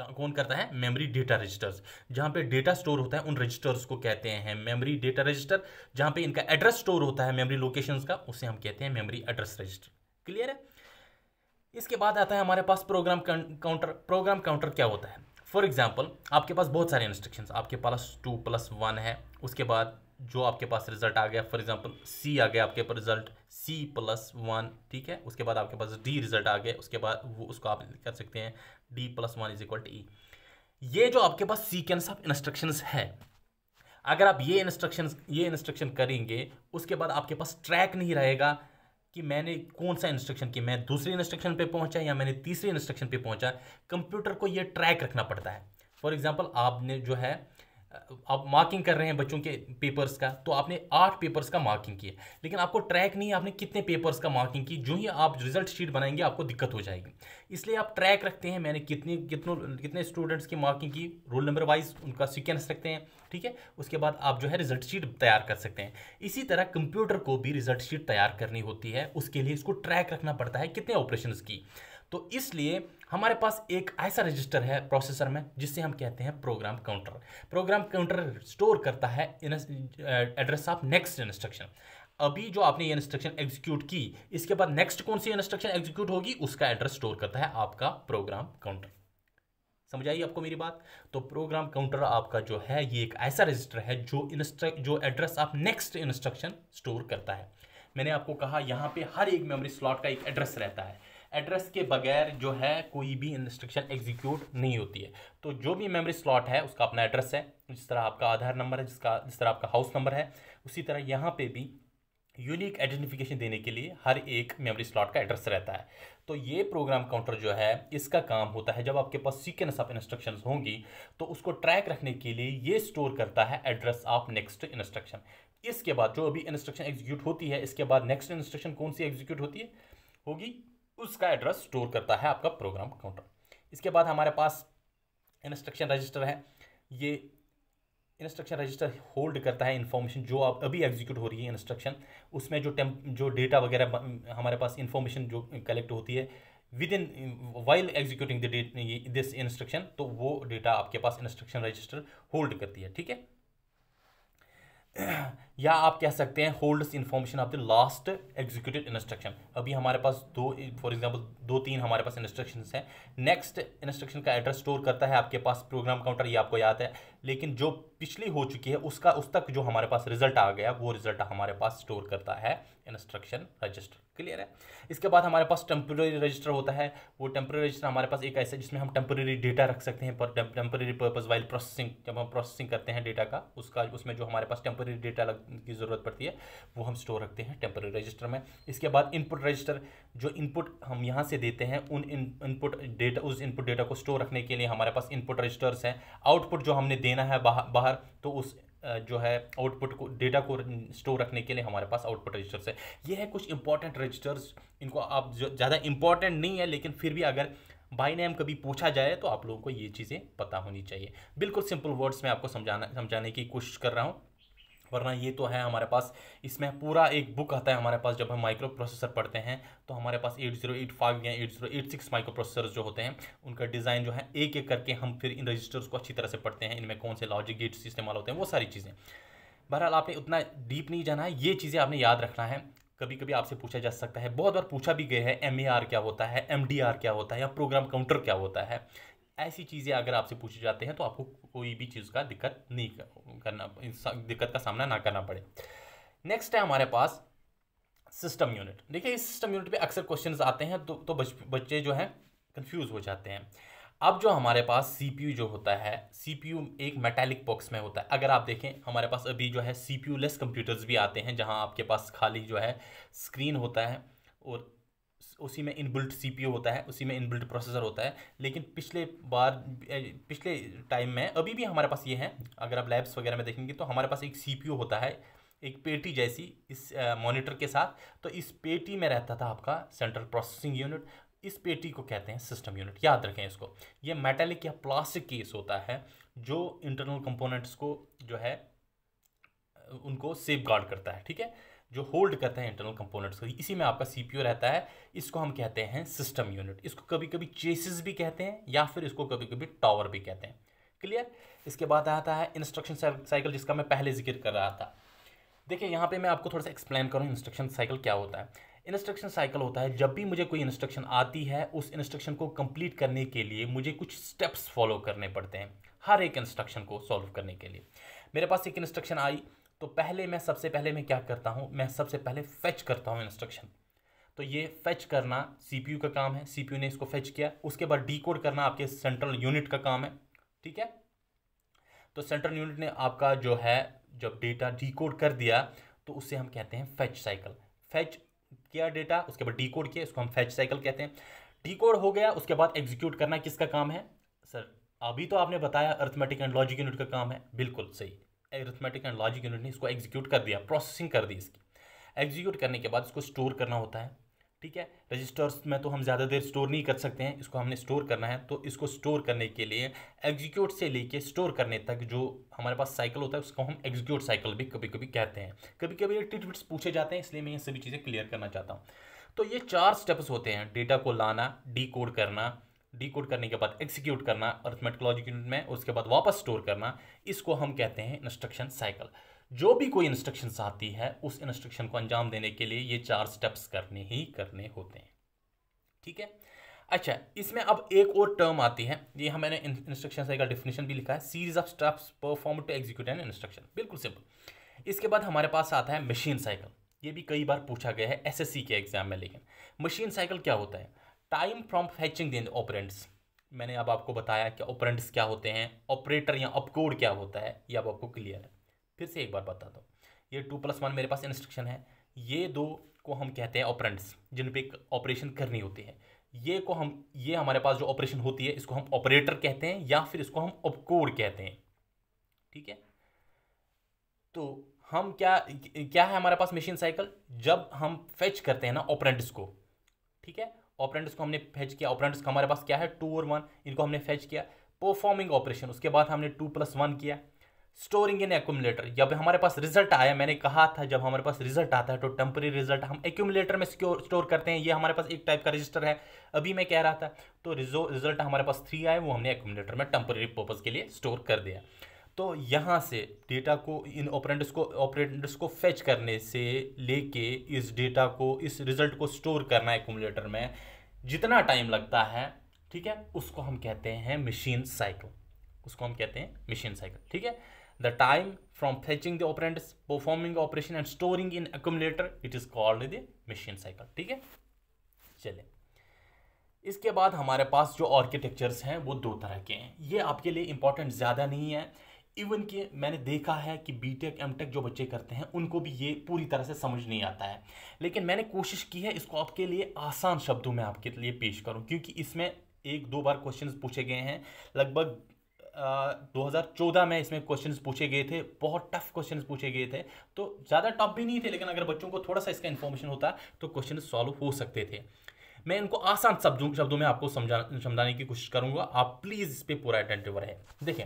कौन करता है मेमोरी डेटा रजिस्टर्स जहाँ पे डेटा स्टोर होता है उन रजिस्टर्स को कहते हैं मेमोरी डेटा रजिस्टर जहाँ पे इनका एड्रेस स्टोर होता है मेमोरी लोकेशंस का उसे हम कहते हैं मेमोरी एड्रेस रजिस्टर क्लियर है इसके बाद आता है हमारे पास प्रोग्राम काउंटर प्रोग्राम काउंटर क्या होता है फॉर एग्जाम्पल आपके पास बहुत सारे इंस्ट्रक्शन आपके पास टू प्लस वन है उसके बाद जो आपके पास रिजल्ट आ गया फॉर एग्जाम्पल सी आ गया आपके पास रिजल्ट सी प्लस वन ठीक है उसके बाद आपके पास डी रिजल्ट आ गया उसके बाद वो उसको आप कर सकते हैं D plus one is equal to E ये जो आपके पास सीक्वेंस ऑफ इंस्ट्रक्शंस है अगर आप ये इंस्ट्रक्शन ये इंस्ट्रक्शन करेंगे उसके बाद आपके पास ट्रैक नहीं रहेगा कि मैंने कौन सा इंस्ट्रक्शन किया मैं दूसरे इंस्ट्रक्शन पे पहुंचा या मैंने तीसरे इंस्ट्रक्शन पे पहुंचा कंप्यूटर को ये ट्रैक रखना पड़ता है फॉर एग्जांपल आपने जो है आप मार्किंग कर रहे हैं बच्चों के पेपर्स का तो आपने आठ पेपर्स का मार्किंग किया लेकिन आपको ट्रैक नहीं है आपने कितने पेपर्स का मार्किंग की जो ही आप रिजल्ट शीट बनाएंगे आपको दिक्कत हो जाएगी इसलिए आप ट्रैक रखते हैं मैंने कितने कितनों कितने स्टूडेंट्स की मार्किंग की रोल नंबर वाइज उनका सिक्वेंस रखते हैं ठीक है उसके बाद आप जो है रिजल्ट शीट तैयार कर सकते हैं इसी तरह कंप्यूटर को भी रिजल्ट शीट तैयार करनी होती है उसके लिए इसको ट्रैक रखना पड़ता है कितने ऑपरेशन की तो इसलिए हमारे पास एक ऐसा रजिस्टर है प्रोसेसर में जिससे हम कहते हैं program counter program counter store करता है एड्रेस ऑफ नेक्स्ट इंस्ट्रक्शन अभी जो आपने ये इंस्ट्रक्शन एग्जीक्यूट की इसके बाद नेक्स्ट कौन सी इंस्ट्रक्शन एग्जीक्यूट होगी उसका एड्रेस स्टोर करता है आपका प्रोग्राम काउंटर समझ आई आपको मेरी बात तो प्रोग्राम काउंटर आपका जो है ये एक ऐसा रजिस्टर है जो जो एड्रेस आप नेक्स्ट इंस्ट्रक्शन स्टोर करता है मैंने आपको कहा यहाँ पे हर एक मेमोरी स्लॉट का एक एड्रेस रहता है एड्रेस के बगैर जो है कोई भी इंस्ट्रक्शन एग्जीक्यूट नहीं होती है तो जो भी मेमोरी स्लॉट है उसका अपना एड्रेस है जिस तरह आपका आधार नंबर है जिसका जिस तरह आपका हाउस नंबर है उसी तरह यहाँ पे भी यूनिक आइडेंटिफिकेशन देने के लिए हर एक मेमोरी स्लॉट का एड्रेस रहता है तो ये प्रोग्राम काउंटर जो है इसका काम होता है जब आपके पास सीक्वेंस ऑफ इंस्ट्रक्शन होंगी तो उसको ट्रैक रखने के लिए ये स्टोर करता है एड्रेस ऑफ नेक्स्ट इंस्ट्रक्शन इसके बाद जो अभी इंस्ट्रक्शन एग्जीक्यूट होती है इसके बाद नेक्स्ट इंस्ट्रक्शन कौन सी एग्जीक्यूट होती है होगी उसका एड्रेस स्टोर करता है आपका प्रोग्राम काउंटर इसके बाद हमारे पास इंस्ट्रक्शन रजिस्टर है ये इंस्ट्रक्शन रजिस्टर होल्ड करता है इन्फॉर्मेशन जो आप अभी एग्जीक्यूट हो रही है इंस्ट्रक्शन उसमें जो टेम जो डेटा वगैरह हमारे पास इन्फॉर्मेशन जो कलेक्ट होती है within while executing this instruction तो वो डेटा आपके पास इंस्ट्रक्शन रजिस्टर होल्ड करती है ठीक है या आप कह सकते हैं hold information of the last executive instruction अभी हमारे पास दो फॉर एग्जांपल दो तीन हमारे पास इंस्ट्रक्शंस हैं नेक्स्ट इंस्ट्रक्शन का एड्रेस स्टोर करता है आपके पास प्रोग्राम काउंटर ये आपको याद है लेकिन जो पिछली हो चुकी है उसका उस तक जो हमारे पास रिजल्ट आ गया वो रिजल्ट हमारे पास स्टोर करता है इंस्ट्रक्शन रजिस्टर क्लियर है इसके बाद हमारे पास टेम्प्रेरी रजिस्टर होता है वो टेम्प्रेरी रजिस्टर हमारे पास एक ऐसा जिसमें हम टेम्प्रेरी डेटा रख सकते हैं पर टेम्प्रेरी पर्पज वाइल प्रोसेसिंग जब हम प्रोसेसिंग करते हैं डेटा का उसका उसमें जो हमारे पास टेम्प्रेरी डेटा की ज़रूरत पड़ती है वो हम स्टोर रखते हैं टेम्प्रेरी रजिस्टर में इसके बाद इनपुट रजिस्टर जो इनपुट हम यहाँ से देते हैं उन इनपुट डेटा उस इनपुट डेटा को स्टोर रखने के लिए हमारे पास इनपुट रजिस्टर्स हैं आउटपुट जो हमने देना है बाहर तो उस जो है आउटपुट को डेटा को स्टोर रखने के लिए हमारे पास आउटपुट रजिस्टर्स है ये है कुछ इंपॉर्टेंट रजिस्टर्स इनको आप ज़्यादा इंपॉर्टेंट नहीं है लेकिन फिर भी अगर बाई नेम कभी पूछा जाए तो आप लोगों को ये चीज़ें पता होनी चाहिए बिल्कुल सिंपल वर्ड्स में आपको समझाना समझाने की कोशिश कर रहा हूँ वरना ये तो है हमारे पास इसमें पूरा एक बुक आता है हमारे पास जब हम माइक्रो प्रोसेसर पढ़ते हैं तो हमारे पास एट जीरो एट फाइव या eight zero eight six microprocessor जो होते हैं उनका डिज़ाइन जो है एक एक करके हम फिर इन रजिस्टर्स को अच्छी तरह से पढ़ते हैं इनमें कौन से लॉजिक गेट्स इस्तेमाल होते हैं वो सारी चीज़ें बहरहाल आपने उतना डीप नहीं जाना है ये चीज़ें आपने याद रखना है कभी कभी आपसे पूछा जा सकता है बहुत बार पूछा भी गया है एम क्या होता है एम क्या होता है या प्रोग्राम काउंटर क्या होता है ऐसी चीज़ें अगर आपसे पूछे जाते हैं तो आपको कोई भी चीज़ का दिक्कत नहीं करना दिक्कत का सामना ना करना पड़े नेक्स्ट है हमारे पास सिस्टम यूनिट देखिए इस सिस्टम यूनिट पे अक्सर क्वेश्चंस आते हैं तो तो बच, बच्चे जो हैं कंफ्यूज हो जाते हैं अब जो हमारे पास सीपीयू जो होता है सीपीयू एक मेटालिक बॉक्स में होता है अगर आप देखें हमारे पास अभी जो है सीपीयू लेस कंप्यूटर्स भी आते हैं जहां आपके पास खाली जो है स्क्रीन होता है और उसी में इनबिल्ट सीपीयू होता है उसी में इनबिल्ट प्रोसेसर होता है लेकिन पिछले बार पिछले टाइम में अभी भी हमारे पास ये है अगर आप लैब्स वगैरह में देखेंगे तो हमारे पास एक सी होता है एक पेटी जैसी इस मॉनिटर के साथ तो इस पेटी में रहता था आपका सेंट्रल प्रोसेसिंग यूनिट इस पेटी को कहते हैं सिस्टम यूनिट याद रखें इसको ये मेटेलिक या प्लास्टिक केस होता है जो इंटरनल कंपोनेंट्स को जो है उनको सेफ गार्ड करता है ठीक है जो होल्ड करते हैं इंटरनल कंपोनेंट्स को इसी में आपका सी रहता है इसको हम कहते हैं सिस्टम यूनिट इसको कभी कभी चेसिस भी कहते हैं या फिर इसको कभी कभी टावर भी कहते हैं क्लियर इसके बाद आता है इंस्ट्रक्शन साइकिल जिसका मैं पहले जिक्र कर रहा था देखिए यहाँ पे मैं आपको थोड़ा सा एक्सप्लेन करूँ इंस्ट्रक्शन साइकिल क्या होता है इंस्ट्रक्शन साइकिल होता है जब भी मुझे कोई इंस्ट्रक्शन आती है उस इंस्ट्रक्शन को कंप्लीट करने के लिए मुझे कुछ स्टेप्स फॉलो करने पड़ते हैं हर एक इंस्ट्रक्शन को सॉल्व करने के लिए मेरे पास एक इंस्ट्रक्शन आई तो पहले मैं सबसे पहले मैं क्या करता हूँ मैं सबसे पहले फेच करता हूँ इंस्ट्रक्शन तो ये फेच करना सीपीयू का काम है सीपीयू ने इसको फेच किया उसके बाद डीकोड करना आपके सेंट्रल यूनिट का काम है ठीक है तो सेंट्रल यूनिट ने आपका जो है जब डेटा डीकोड कर दिया तो उससे हम कहते हैं फेच साइकिल फेच किया डेटा उसके बाद डीकोड किया इसको हम फेच साइकिल कहते हैं डीकोड हो गया उसके बाद एग्जीक्यूट करना किसका काम है सर अभी तो आपने बताया अर्थमेटिक एंड लॉजिक यूनिट का काम है बिल्कुल सही एरिथमेटिक एंड लॉजिक यूनिट ने इसको एग्जीक्यूट कर दिया प्रोसेसिंग कर दी इसकी एग्जीक्यूट करने के बाद इसको स्टोर करना होता है ठीक है रजिस्टर्स में तो हम ज़्यादा देर स्टोर नहीं कर सकते हैं इसको हमने स्टोर करना है तो इसको स्टोर करने के लिए एग्जीक्यूट से लेके स्टोर करने तक जो हमारे पास साइकिल होता है उसको हम एग्जीक्यूट साइकिल भी कभी कभी कहते हैं कभी कभी ये टिटबिट्स पूछे जाते हैं इसलिए मैं ये सभी चीज़ें क्लियर करना चाहता हूँ तो ये चार स्टेप्स होते हैं डेटा को लाना डी करना डी करने के बाद एग्जीक्यूट करना अर्थमेटिकलॉजिक यूनिट में उसके बाद वापस स्टोर करना इसको हम कहते हैं इंस्ट्रक्शन साइकिल जो भी कोई इंस्ट्रक्शन आती है उस इंस्ट्रक्शन को अंजाम देने के लिए ये चार स्टेप्स करने ही करने होते हैं ठीक है अच्छा इसमें अब एक और टर्म आती है ये हम मैंने इंस्ट्रक्शन साइकिल डेफिनेशन भी लिखा है series of steps perform to execute an instruction बिल्कुल सिंपल इसके बाद हमारे पास आता है मशीन साइकिल ये भी कई बार पूछा गया है एसएससी के एग्जाम में लेकिन मशीन साइकिल क्या होता है time from fetching the operands मैंने अब आपको बताया कि ऑपरेंट्स क्या होते हैं ऑपरेटर या अपकोड क्या होता है ये अब आपको क्लियर है फिर से एक बार बता दो ये टू प्लस वन मेरे पास इंस्ट्रक्शन है ये दो को हम कहते हैं ऑपरेंट्स जिन पर ऑपरेशन करनी होती है ये को हम ये हमारे पास जो ऑपरेशन होती है इसको हम ऑपरेटर कहते हैं या फिर इसको हम अपकोड कहते हैं ठीक है तो हम क्या क्या है हमारे पास मशीन साइकिल जब हम फेच करते हैं ना ऑपरेंट्स को ठीक है ऑपरेंट्स को हमने फेच किया ऑपरेंट्स हमारे पास क्या है टू और वन इनको हमने फेच किया परफॉर्मिंग ऑपरेशन उसके बाद हमने टू प्लस वन किया स्टोरिंग इन एक्यूमलेटर जब हमारे पास रिजल्ट आया मैंने कहा था जब हमारे पास रिजल्ट आता है तो टेम्परी रिजल्ट हम एक्यूमलेटर में स्टोर करते हैं ये हमारे पास एक टाइप का रजिस्टर है अभी मैं कह रहा था तो रिजल्ट हमारे पास थ्री आए वो हमने एक्यूमलेटर में टेम्परेरी पर्पज के लिए स्टोर कर दिया तो यहाँ से डेटा को इन ऑपरेंट्स को ऑपरेंट्स को फेच करने से लेके इस डेटा को इस रिजल्ट को स्टोर करना है एकूमलेटर में जितना टाइम लगता है ठीक है उसको हम कहते हैं मशीन साइकिल उसको हम कहते हैं मशीन साइकिल ठीक है the time from fetching the operands performing operation and storing in accumulator it is called the machine cycle ठीक है चले इसके बाद हमारे पास जो आर्किटेक्चर्स हैं वो दो तरह के हैं ये आपके लिए इंपॉर्टेंट ज़्यादा नहीं है इवन कि मैंने देखा है कि बी टेक एम टेक जो बच्चे करते हैं उनको भी ये पूरी तरह से समझ नहीं आता है लेकिन मैंने कोशिश की है इसको आपके लिए आसान शब्दों में आपके लिए पेश करूं क्योंकि इसमें एक दो बार क्वेश्चंस पूछे गए हैं लगभग दो हज़ार चौदह में इसमें क्वेश्चंस पूछे गए थे बहुत टफ क्वेश्चंस पूछे गए थे तो ज़्यादा टफ भी नहीं थे लेकिन अगर बच्चों को थोड़ा सा इसका इन्फॉर्मेशन होता तो क्वेश्चन सॉल्व हो सकते थे मैं इनको आसान शब्दों शब्दों में आपको समझा समझाने की कोशिश करूंगा आप प्लीज़ इस पर पूरा अटेंटिव रहें देखें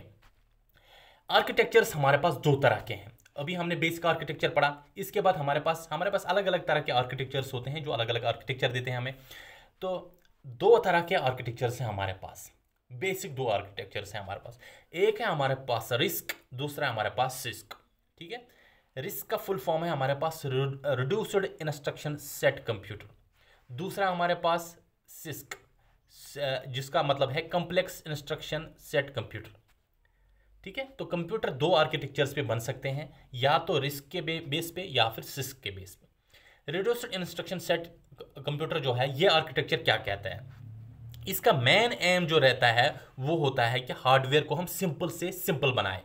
आर्किटेक्चर्स हमारे पास दो तरह के हैं अभी हमने बेस का आर्किटेक्चर पढ़ा इसके बाद हमारे पास हमारे पास अलग अलग तरह के आर्किटेक्चर्स होते हैं जो अलग अलग आर्किटेक्चर देते हैं हमें तो दो तरह के आर्किटेक्चर्स हैं हमारे पास बेसिक दो आर्किटेक्चर्स हैं हमारे पास एक है हमारे पास रिस्क दूसरा है हमारे पास सिस्क ठीक है रिस्क का फुल फॉर्म है हमारे पास रिड्यूसड इंस्ट्रक्शन सेट कंप्यूटर दूसरा हमारे पास सिस्क जिसका मतलब है कम्प्लेक्स इंस्ट्रक्शन सेट कंप्यूटर ठीक है तो कंप्यूटर दो आर्किटेक्चर्स पे बन सकते हैं या तो रिस्क के बे, बेस पे या फिर सिस्क के बेस पे रिड्यूस्ड इंस्ट्रक्शन सेट कंप्यूटर जो है ये आर्किटेक्चर क्या कहता है इसका मेन एम जो रहता है वो होता है कि हार्डवेयर को हम सिंपल से सिंपल बनाएं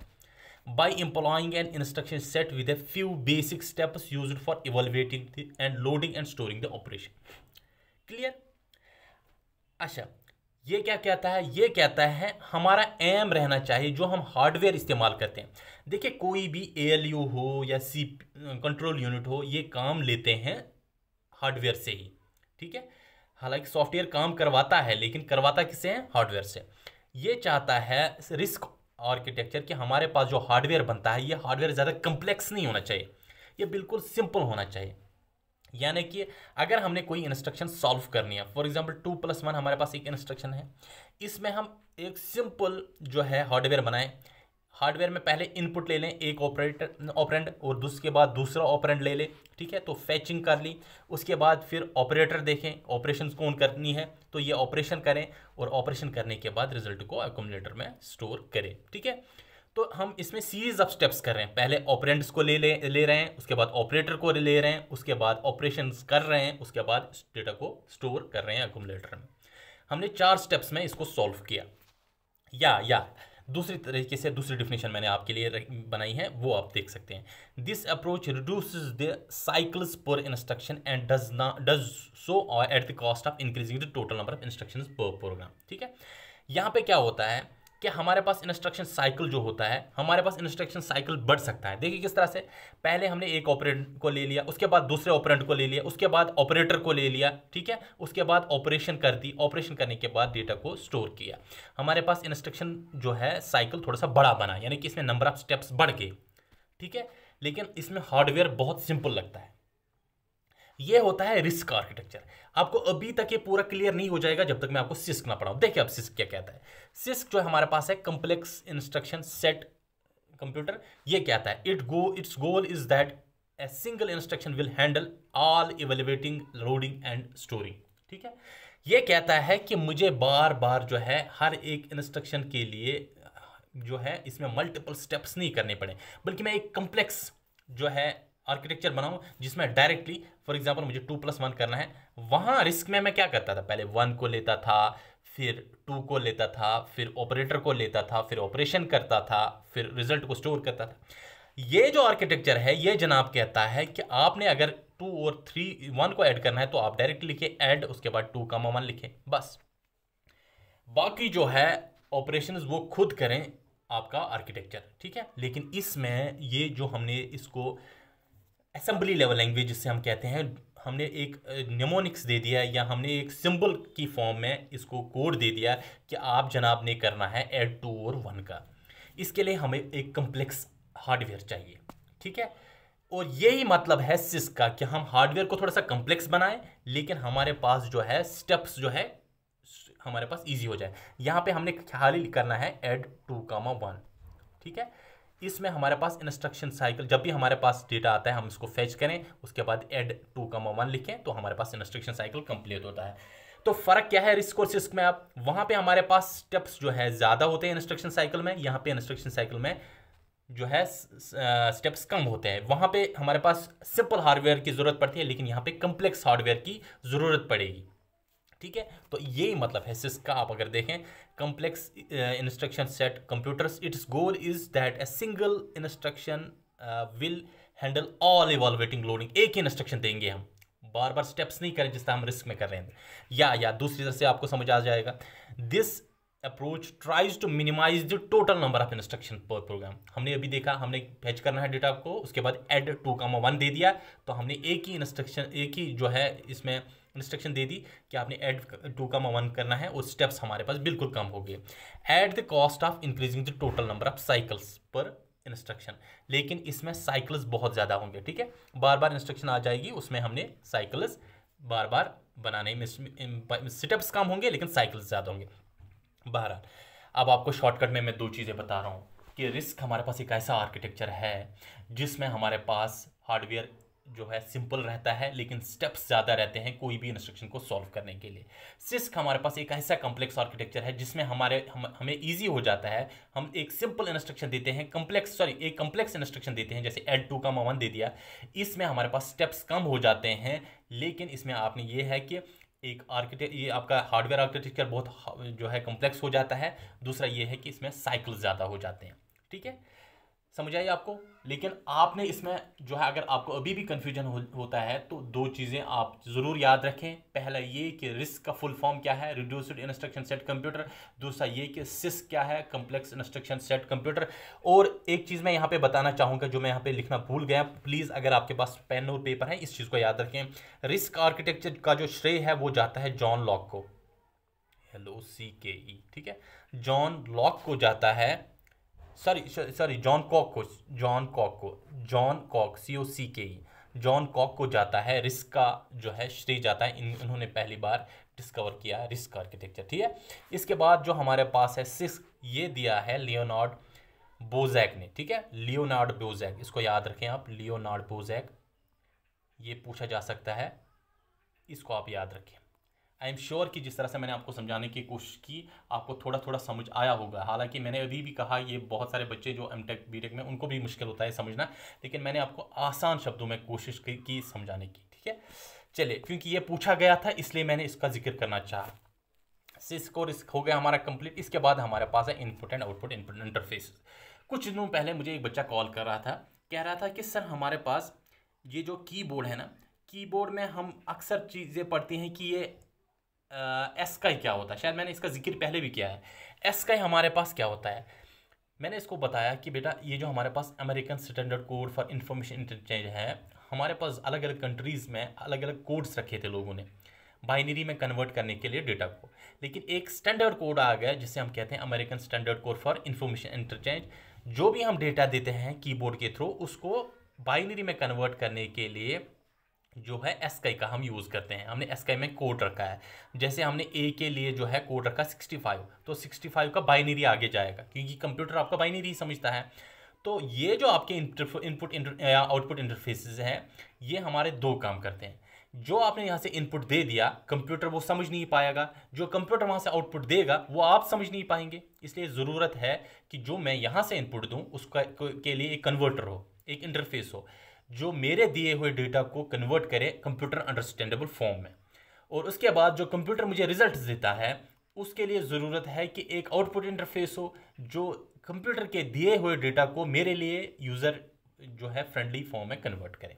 by employing and instruction set with a few basic steps use for evaluating and loading and storing the operation clear अच्छा ये क्या कहता है ये कहता है हमारा एम रहना चाहिए जो हम हार्डवेयर इस्तेमाल करते हैं देखिए कोई भी ए हो या सी कंट्रोल यूनिट हो ये काम लेते हैं हार्डवेयर से ही ठीक है हालांकि सॉफ्टवेयर काम करवाता है लेकिन करवाता किसे है हार्डवेयर से ये चाहता है रिस्क आर्किटेक्चर कि हमारे पास जो हार्डवेयर बनता है ये हार्डवेयर ज़्यादा कम्प्लेक्स नहीं होना चाहिए ये बिल्कुल सिंपल होना चाहिए यानी कि अगर हमने कोई इंस्ट्रक्शन सॉल्व करनी है for example two plus one हमारे पास एक इंस्ट्रक्शन है इसमें हम एक सिंपल जो है हार्डवेयर बनाएं हार्डवेयर में पहले इनपुट ले लें एक ऑपरेटर ऑपरेंड और उसके बाद दूसरा ऑपरेंड ले लें ठीक है तो फैचिंग कर ली उसके बाद फिर ऑपरेटर देखें ऑपरेशन कौन करनी है तो ये ऑपरेशन करें और ऑपरेशन करने के बाद रिजल्ट को एकोमलेटर में स्टोर करें ठीक है तो हम इसमें सीरीज ऑफ स्टेप्स कर रहे हैं पहले ऑपरेंट्स को ले ले ले रहे हैं उसके बाद ऑपरेटर को ले रहे हैं उसके बाद ऑपरेशन कर रहे हैं उसके बाद डेटा को स्टोर कर रहे हैं एकुमलेटर में हमने चार स्टेप्स में इसको सॉल्व किया या या दूसरी तरीके से दूसरी डिफिनेशन मैंने आपके लिए बनाई है वो आप देख सकते हैं this approach reduce the cycles per instruction and does ना does so at the cost of increasing the total number of instruction per program ठीक है यहाँ पे क्या होता है कि हमारे पास इंस्ट्रक्शन साइकिल जो होता है हमारे पास इंस्ट्रक्शन साइकिल बढ़ सकता है देखिए किस तरह से पहले हमने एक ऑपरेंट को ले लिया उसके बाद दूसरे ऑपरेंट को ले लिया उसके बाद ऑपरेटर को ले लिया ठीक है उसके बाद ऑपरेशन कर दी ऑपरेशन करने के बाद डेटा को स्टोर किया हमारे पास इंस्ट्रक्शन जो है साइकिल थोड़ा सा बड़ा बना यानी कि इसमें नंबर ऑफ स्टेप्स बढ़ गए ठीक है लेकिन इसमें हार्डवेयर बहुत सिंपल लगता है ये होता है रिस्क आर्किटेक्चर आपको अभी तक ये पूरा क्लियर नहीं हो जाएगा जब तक मैं आपको सिस्क ना पढ़ाऊँ देखिए अब सिस्क क्या कहता है सिस्क जो हमारे पास है कम्प्लेक्स इंस्ट्रक्शन सेट कंप्यूटर ये कहता है it go it's goal is that a single instruction will handle all evaluating loading and storing ठीक है ये कहता है कि मुझे बार बार जो है हर एक इंस्ट्रक्शन के लिए जो है इसमें मल्टीपल स्टेप्स नहीं करने पड़े बल्कि मैं एक कम्प्लेक्स जो है आर्किटेक्चर बनाऊं जिसमें डायरेक्टली फॉर एग्जाम्पल मुझे टू प्लस वन करना है वहां रिस्क में मैं क्या करता था पहले वन को लेता था फिर टू को लेता था फिर ऑपरेटर को लेता था फिर ऑपरेशन करता था फिर रिजल्ट को स्टोर करता था ये जो आर्किटेक्चर है ये जनाब कहता है कि आपने अगर टू और थ्री वन को ऐड करना है तो आप डायरेक्ट लिखे ऐड उसके बाद टू का मन लिखें बस बाकी जो है ऑपरेशन वो खुद करें आपका आर्किटेक्चर ठीक है लेकिन इसमें ये जो हमने इसको असम्बली लेवल लैंग्वेज जिसे हम कहते हैं हमने एक निमोनिक्स दे दिया या हमने एक सिंबल की फॉर्म में इसको कोड दे दिया कि आप जनाब ने करना है एड टू और वन का इसके लिए हमें एक कम्प्लेक्स हार्डवेयर चाहिए ठीक है और यही मतलब है सिस का कि हम हार्डवेयर को थोड़ा सा कम्प्लेक्स बनाएं लेकिन हमारे पास जो है स्टेप्स जो है हमारे पास इजी हो जाए यहाँ पे हमने ख्याल करना है एड टू कामा वन ठीक है इसमें हमारे पास इंस्ट्रक्शन साइकिल जब भी हमारे पास डेटा आता है हम इसको फेच करें उसके बाद एड टू का मन लिखें तो हमारे पास इंस्ट्रक्शन साइकिल कंप्लीट होता है तो फर्क क्या है रिस्क और सिस्क में आप वहां पे हमारे पास स्टेप्स जो है ज़्यादा होते हैं इंस्ट्रक्शन साइकिल में यहाँ पे इंस्ट्रक्शन साइकिल में जो है स्टेप्स कम होते हैं वहाँ पे हमारे पास सिंपल हार्डवेयर की ज़रूरत पड़ती है लेकिन यहाँ पे कम्प्लेक्स हार्डवेयर की ज़रूरत पड़ेगी ठीक है तो यही मतलब है सिस का आप अगर देखें complex instruction set computers it's goal is that a single instruction will handle all evaluating loading एक ही इंस्ट्रक्शन देंगे हम बार बार स्टेप्स नहीं करें जिस तरह हम रिस्क में कर रहे हैं या या दूसरी तरह से आपको समझ आ जाएगा this approach tries to minimize the total number of instruction per program हमने अभी देखा हमने भेज करना है डेटा को उसके बाद एड टू कामा वन दे दिया तो हमने एक ही इंस्ट्रक्शन एक ही जो है इसमें इंस्ट्रक्शन दे दी कि आपने एड टू का मन करना है और स्टेप्स हमारे पास बिल्कुल कम हो गए at the cost of increasing the total number of cycles per instruction लेकिन इसमें साइकिल्स बहुत ज़्यादा होंगे ठीक है बार बार इंस्ट्रक्शन आ जाएगी उसमें हमने साइकिल्स बार बार बनाने में स्टेप्स कम होंगे लेकिन साइकिल्स ज़्यादा होंगे बहरहाल अब आपको शॉर्टकट में मैं दो चीज़ें बता रहा हूँ कि रिस्क हमारे पास एक ऐसा आर्किटेक्चर है जिसमें हमारे पास हार्डवेयर जो है सिंपल रहता है लेकिन स्टेप्स ज़्यादा रहते हैं कोई भी इंस्ट्रक्शन को सॉल्व करने के लिए सिस्क हमारे पास एक ऐसा कम्प्लेक्स आर्किटेक्चर है जिसमें हमारे हम हमें ईजी हो जाता है हम एक सिंपल इंस्ट्रक्शन देते हैं कम्प्लेक्स सॉरी एक कम्प्लेक्स इंस्ट्रक्शन देते हैं जैसे एल टू का वन दे दिया इसमें हमारे पास स्टेप्स कम हो जाते हैं लेकिन इसमें आपने ये है कि एक आर्किटेक्ट ये आपका हार्डवेयर आर्किटेक्चर बहुत जो है कम्प्लेक्स हो जाता है दूसरा ये है कि इसमें साइकिल ज़्यादा हो जाते हैं ठीक है समझ आई आपको लेकिन आपने इसमें जो है अगर आपको अभी भी कन्फ्यूजन हो, होता है तो दो चीज़ें आप ज़रूर याद रखें पहला ये कि रिस्क का फुल फॉर्म क्या है रिड्यूस्ड इंस्ट्रक्शन सेट कंप्यूटर दूसरा ये कि सिस क्या है कम्प्लेक्स इंस्ट्रक्शन सेट कंप्यूटर और एक चीज़ मैं यहाँ पे बताना चाहूँगा जो मैं यहाँ पे लिखना भूल गया प्लीज़ अगर आपके पास पेन और पेपर है इस चीज़ को याद रखें रिस्क आर्किटेक्चर का जो श्रेय है वो जाता है जॉन लॉक को हेलो सी के ई ठीक है जॉन लॉक को जाता है सॉरी सॉरी जॉन कॉक को जॉन कॉक को John Cocke C O C K E John Cocke को जाता है रिस्क का जो है श्रेय जाता है इन उन्होंने पहली बार डिस्कवर किया है रिस्क आर्किटेक्चर ठीक है इसके बाद जो हमारे पास है सिस ये दिया है लियोनार्ड बोजैक ने ठीक है लियोनार्ड बोजैक इसको याद रखें आप लियोनार्ड बोजैक ये पूछा जा सकता है इसको आप याद रखें आई एम श्योर कि जिस तरह से मैंने आपको समझाने की कोशिश की आपको थोड़ा थोड़ा समझ आया होगा हालांकि मैंने अभी भी कहा ये बहुत सारे बच्चे जो एम टेक बी टेक में उनको भी मुश्किल होता है समझना लेकिन मैंने आपको आसान शब्दों में कोशिश की, की समझाने की ठीक है चलिए क्योंकि ये पूछा गया था इसलिए मैंने इसका जिक्र करना चाहा सिस को रिस्क हो गया हमारा कंप्लीट इसके बाद हमारे पास है input and output input interface कुछ दिनों पहले मुझे एक बच्चा कॉल कर रहा था कह रहा था कि सर हमारे पास ये जो कीबोर्ड है ना कीबोर्ड में हम अक्सर चीज़ें पढ़ती हैं कि ये एस का ही क्या होता है शायद मैंने इसका जिक्र पहले भी किया है एस का ही हमारे पास क्या होता है मैंने इसको बताया कि बेटा ये जो हमारे पास American Standard Code for Information Interchange है हमारे पास अलग अलग कंट्रीज़ में अलग अलग कोड्स रखे थे लोगों ने बाइनरी में कन्वर्ट करने के लिए डेटा को लेकिन एक स्टैंडर्ड कोड आ गया जिसे हम कहते हैं American Standard Code for Information Interchange जो भी हम डेटा देते हैं कीबोर्ड के थ्रू उसको बाइनरी में कन्वर्ट करने के लिए जो है एस का हम यूज़ करते हैं हमने एस में कोड रखा है जैसे हमने ए के लिए जो है कोड रखा 65 तो 65 का बाइनरी आगे जाएगा क्योंकि कंप्यूटर आपका बाइनरी समझता है तो ये जो आपके इनपुट आउटपुट इंटरफेसेस हैं ये हमारे दो काम करते हैं जो आपने यहाँ से इनपुट दे दिया कंप्यूटर वो समझ नहीं पाएगा जो कंप्यूटर वहाँ से आउटपुट देगा वो आप समझ नहीं पाएंगे इसलिए ज़रूरत है कि जो मैं यहाँ से इनपुट दूँ उसका के लिए एक कन्वर्टर हो एक इंटरफेस हो जो मेरे दिए हुए डेटा को कन्वर्ट करे कंप्यूटर अंडरस्टैंडेबल फॉर्म में और उसके बाद जो कंप्यूटर मुझे रिजल्ट देता है उसके लिए ज़रूरत है कि एक आउटपुट इंटरफेस हो जो कंप्यूटर के दिए हुए डेटा को मेरे लिए यूज़र जो है फ्रेंडली फॉर्म में कन्वर्ट करें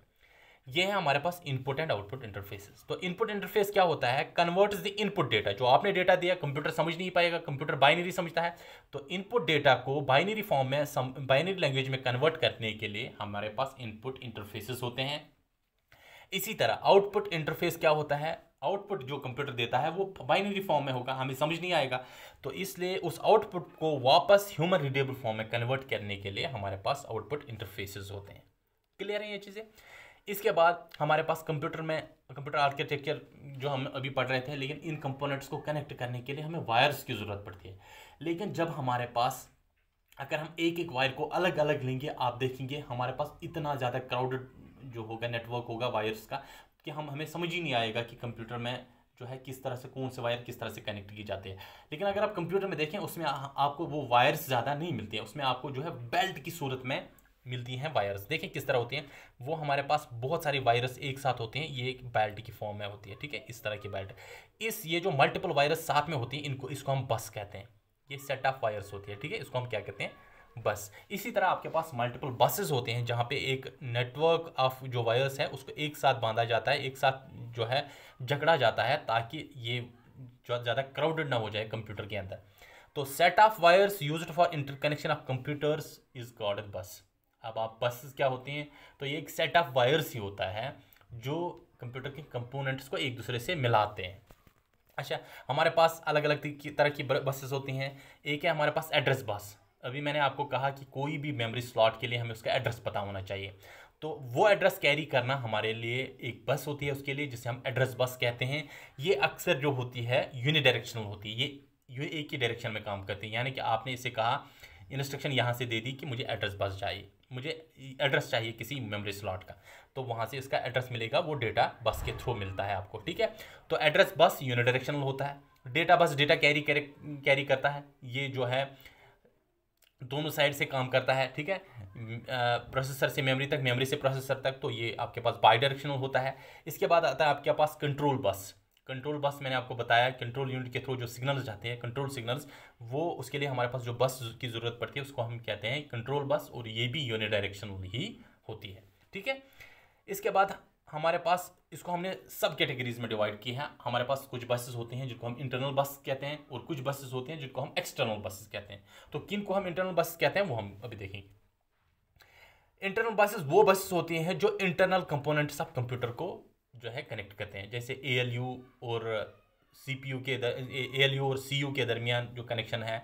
ये है हमारे पास इनपुट एंड आउटपुट इंटरफेसेस तो इनपुट इंटरफेस क्या होता है कन्वर्ट द इनपुट डेटा जो आपने डेटा दिया कंप्यूटर समझ नहीं पाएगा कंप्यूटर बाइनरी समझता है तो इनपुट डेटा को बाइनरी फॉर्म में बाइनरी लैंग्वेज में कन्वर्ट करने के लिए हमारे पास इनपुट इंटरफेसेस होते हैं इसी तरह आउटपुट इंटरफेस क्या होता है आउटपुट जो कंप्यूटर देता है वो बाइनरी फॉर्म में होगा हमें समझ नहीं आएगा तो इसलिए उस आउटपुट को वापस ह्यूमन रीडेबल फॉर्म में कन्वर्ट करने के लिए हमारे पास आउटपुट इंटरफेसेस होते हैं क्लियर है ये चीज़ें इसके बाद हमारे पास कंप्यूटर में कंप्यूटर आर्किटेक्चर जो हम अभी पढ़ रहे थे लेकिन इन कंपोनेंट्स को कनेक्ट करने के लिए हमें वायर्स की ज़रूरत पड़ती है लेकिन जब हमारे पास अगर हम एक एक वायर को अलग अलग लेंगे आप देखेंगे हमारे पास इतना ज़्यादा क्राउडेड जो होगा नेटवर्क होगा वायर्स का कि हम हमें समझ ही नहीं आएगा कि कंप्यूटर में जो है किस तरह से कौन से वायर किस तरह से कनेक्ट किए जाते हैं लेकिन अगर आप कंप्यूटर में देखें उसमें आपको वो वायर्स ज़्यादा नहीं मिलते हैं उसमें आपको जो है बेल्ट की सूरत में मिलती हैं वायरस देखें किस तरह होती हैं वो हमारे पास बहुत सारी वायरस एक साथ होती हैं ये एक बेल्ट की फॉर्म में होती है ठीक है इस तरह की बेल्ट इस ये जो मल्टीपल वायरस साथ में होती हैं इनको इसको हम बस कहते हैं ये सेट ऑफ वायरस होती है ठीक है इसको हम क्या कहते हैं बस इसी तरह आपके पास मल्टीपल बसेस होते हैं जहाँ पे एक नेटवर्क ऑफ जो वायरस है उसको एक साथ बांधा जाता है एक साथ जो है जकड़ा जाता है ताकि ये ज़्यादा क्राउडेड ना हो जाए कंप्यूटर के अंदर तो set of wires use for interconnection of computers is called bus अब आप बसेस क्या होती हैं तो ये एक सेट ऑफ वायर्स ही होता है जो कंप्यूटर के कंपोनेंट्स को एक दूसरे से मिलाते हैं अच्छा हमारे पास अलग अलग तरह की बसेस होती हैं एक है हमारे पास एड्रेस बस अभी मैंने आपको कहा कि कोई भी मेमोरी स्लॉट के लिए हमें उसका एड्रेस पता होना चाहिए तो वो एड्रेस कैरी करना हमारे लिए एक बस होती है उसके लिए जिसे हम एड्रेस बस कहते हैं ये अक्सर जो होती है यूनिडायरेक्शनल होती है ये ये एक ही डायरेक्शन में काम करती है यानी कि आपने इसे कहा इंस्ट्रक्शन यहाँ से दे दी कि मुझे एड्रेस बस चाहिए मुझे एड्रेस चाहिए किसी मेमोरी स्लॉट का तो वहाँ से इसका एड्रेस मिलेगा वो डेटा बस के थ्रू मिलता है आपको ठीक है तो एड्रेस बस यूनिडायरेक्शनल होता है data bus data carry carry करता है ये जो है दोनों साइड से काम करता है ठीक है प्रोसेसर से मेमोरी तक मेमोरी से प्रोसेसर तक तो ये आपके पास बाई डायरेक्शनल होता है इसके बाद आता है आपके पास कंट्रोल बस कंट्रोल बस मैंने आपको बताया कंट्रोल यूनिट के थ्रू जो सिग्नल्स जाते हैं कंट्रोल सिग्नल्स वो उसके लिए हमारे पास जो बस की ज़रूरत पड़ती है उसको हम कहते हैं कंट्रोल बस और ये भी यूनिट डायरेक्शन ही होती है ठीक है इसके बाद हमारे पास इसको हमने सब कैटेगरीज में डिवाइड किए हैं हमारे पास कुछ बसेस होते हैं जिनको हम इंटरनल बस कहते हैं और कुछ बसेस होते हैं जिनको हम एक्सटर्नल बसेस कहते हैं तो किन को हम इंटरनल बस कहते हैं वो हम अभी देखेंगे इंटरनल बसेस वो बसेस होती हैं जो इंटरनल कंपोनेंट्स ऑफ कंप्यूटर को जो है कनेक्ट करते हैं जैसे ए और सी पी यू के ए एल यू और सी यू के दरमियान जो कनेक्शन है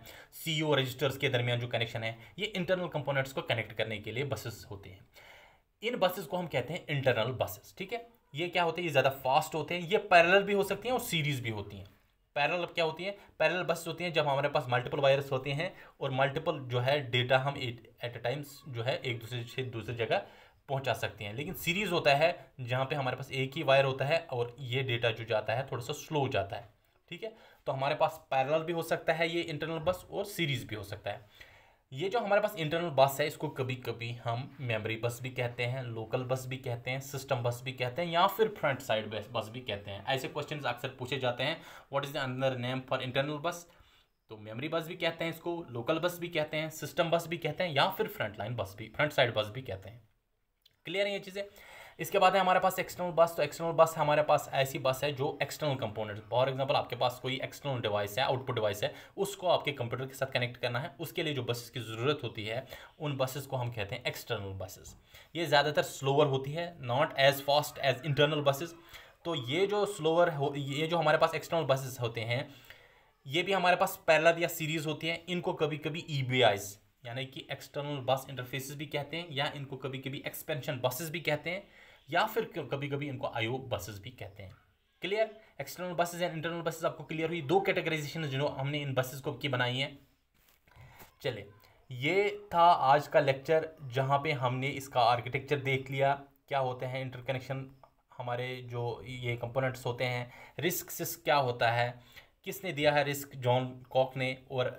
सी यू रजिस्टर्स के दरमियान जो कनेक्शन है ये इंटरनल कंपोनेंट्स को कनेक्ट करने के लिए बसेस होते हैं इन बसेस को हम कहते हैं इंटरनल बसेस ठीक है ये क्या होते हैं ये ज़्यादा फास्ट होते हैं ये पैरेलल भी हो सकती हैं और सीरीज़ भी होती हैं अब क्या होती हैं पैरल बस होती हैं जब हमारे पास मल्टीपल वायरस होते हैं और मल्टीपल जो है डेटा हम एट ए टाइम्स जो है एक दूसरे से दूसरी जगह पहुंचा सकते हैं लेकिन सीरीज़ होता है जहाँ पे हमारे पास एक ही वायर होता है और ये डेटा जो जाता है थोड़ा सा स्लो जाता है ठीक है तो हमारे पास पैरल भी हो सकता है ये इंटरनल बस और सीरीज़ भी हो सकता है ये जो हमारे पास इंटरनल बस है इसको कभी कभी हम मेमोरी बस भी कहते हैं लोकल बस भी कहते हैं सिस्टम बस भी कहते हैं या फिर फ्रंट साइड बस भी कहते हैं ऐसे क्वेश्चन अक्सर पूछे जाते हैं what is the another name for internal bus तो मेमोरी बस भी कहते हैं इसको लोकल बस भी कहते हैं सिस्टम बस भी कहते हैं या फिर फ्रंट लाइन बस भी फ्रंट साइड बस भी कहते हैं क्लियर है ये चीज़ें इसके बाद है हमारे पास एक्सटर्नल बस तो एक्सटर्नल बस हमारे पास ऐसी बस है जो एक्सटर्नल कंपोनेंट फॉर एग्जांपल आपके पास कोई एक्सटर्नल डिवाइस है आउटपुट डिवाइस है उसको आपके कंप्यूटर के साथ कनेक्ट करना है उसके लिए जो बसेस की ज़रूरत होती है उन बसेस को हम कहते हैं एक्सटर्नल बसेस ये ज़्यादातर स्लोअर होती है not as fast as internal buses तो ये जो स्लोअर हो ये जो हमारे पास एक्सटर्नल बसेस होते हैं ये भी हमारे पास पैरल या सीरीज़ होती है इनको कभी कभी ई यानी कि एक्सटर्नल बस इंटरफेसेस भी कहते हैं या इनको कभी कभी एक्सपेंशन बसेस भी कहते हैं या फिर कभी कभी इनको आईओ बसेस भी कहते हैं clear external buses and internal buses आपको क्लियर हुई दो कैटेगराइजेशन जो हमने इन बसेस को की बनाई हैं चले ये था आज का लेक्चर जहाँ पे हमने इसका आर्किटेक्चर देख लिया क्या होते हैं इंटरकनेक्शन हमारे जो ये कंपोनेंट्स होते हैं रिस्क सिस्क क्या होता है किसने दिया है रिस्क जॉन कॉक ने और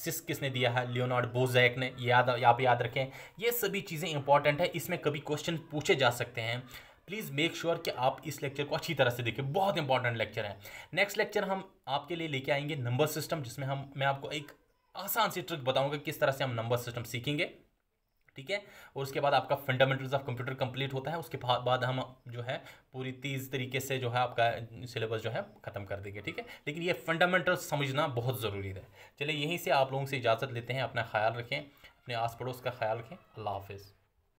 सिस्क किसने दिया है लियोनार्ड बोजैक ने याद आप याद रखें ये सभी चीज़ें इंपॉर्टेंट है इसमें कभी क्वेश्चन पूछे जा सकते हैं प्लीज़ मेक श्योर कि आप इस लेक्चर को अच्छी तरह से देखें बहुत इंपॉर्टेंट लेक्चर है नेक्स्ट लेक्चर हम आपके लिए लेके आएंगे नंबर सिस्टम जिसमें हम मैं आपको एक आसान सी ट्रिक बताऊंगा किस तरह से हम नंबर सिस्टम सीखेंगे ठीक है और उसके बाद आपका फंडामेंटल्स ऑफ कंप्यूटर कंप्लीट होता है उसके बाद हम जो है पूरी तेज तरीके से जो है आपका सिलेबस जो है ख़त्म कर देंगे ठीक है लेकिन ये फंडामेंटल्स समझना बहुत ज़रूरी है चलिए यहीं से आप लोगों से इजाज़त लेते हैं अपना ख्याल रखें अपने आस पड़ोस का ख्याल रखें अल्लाह हाफिज़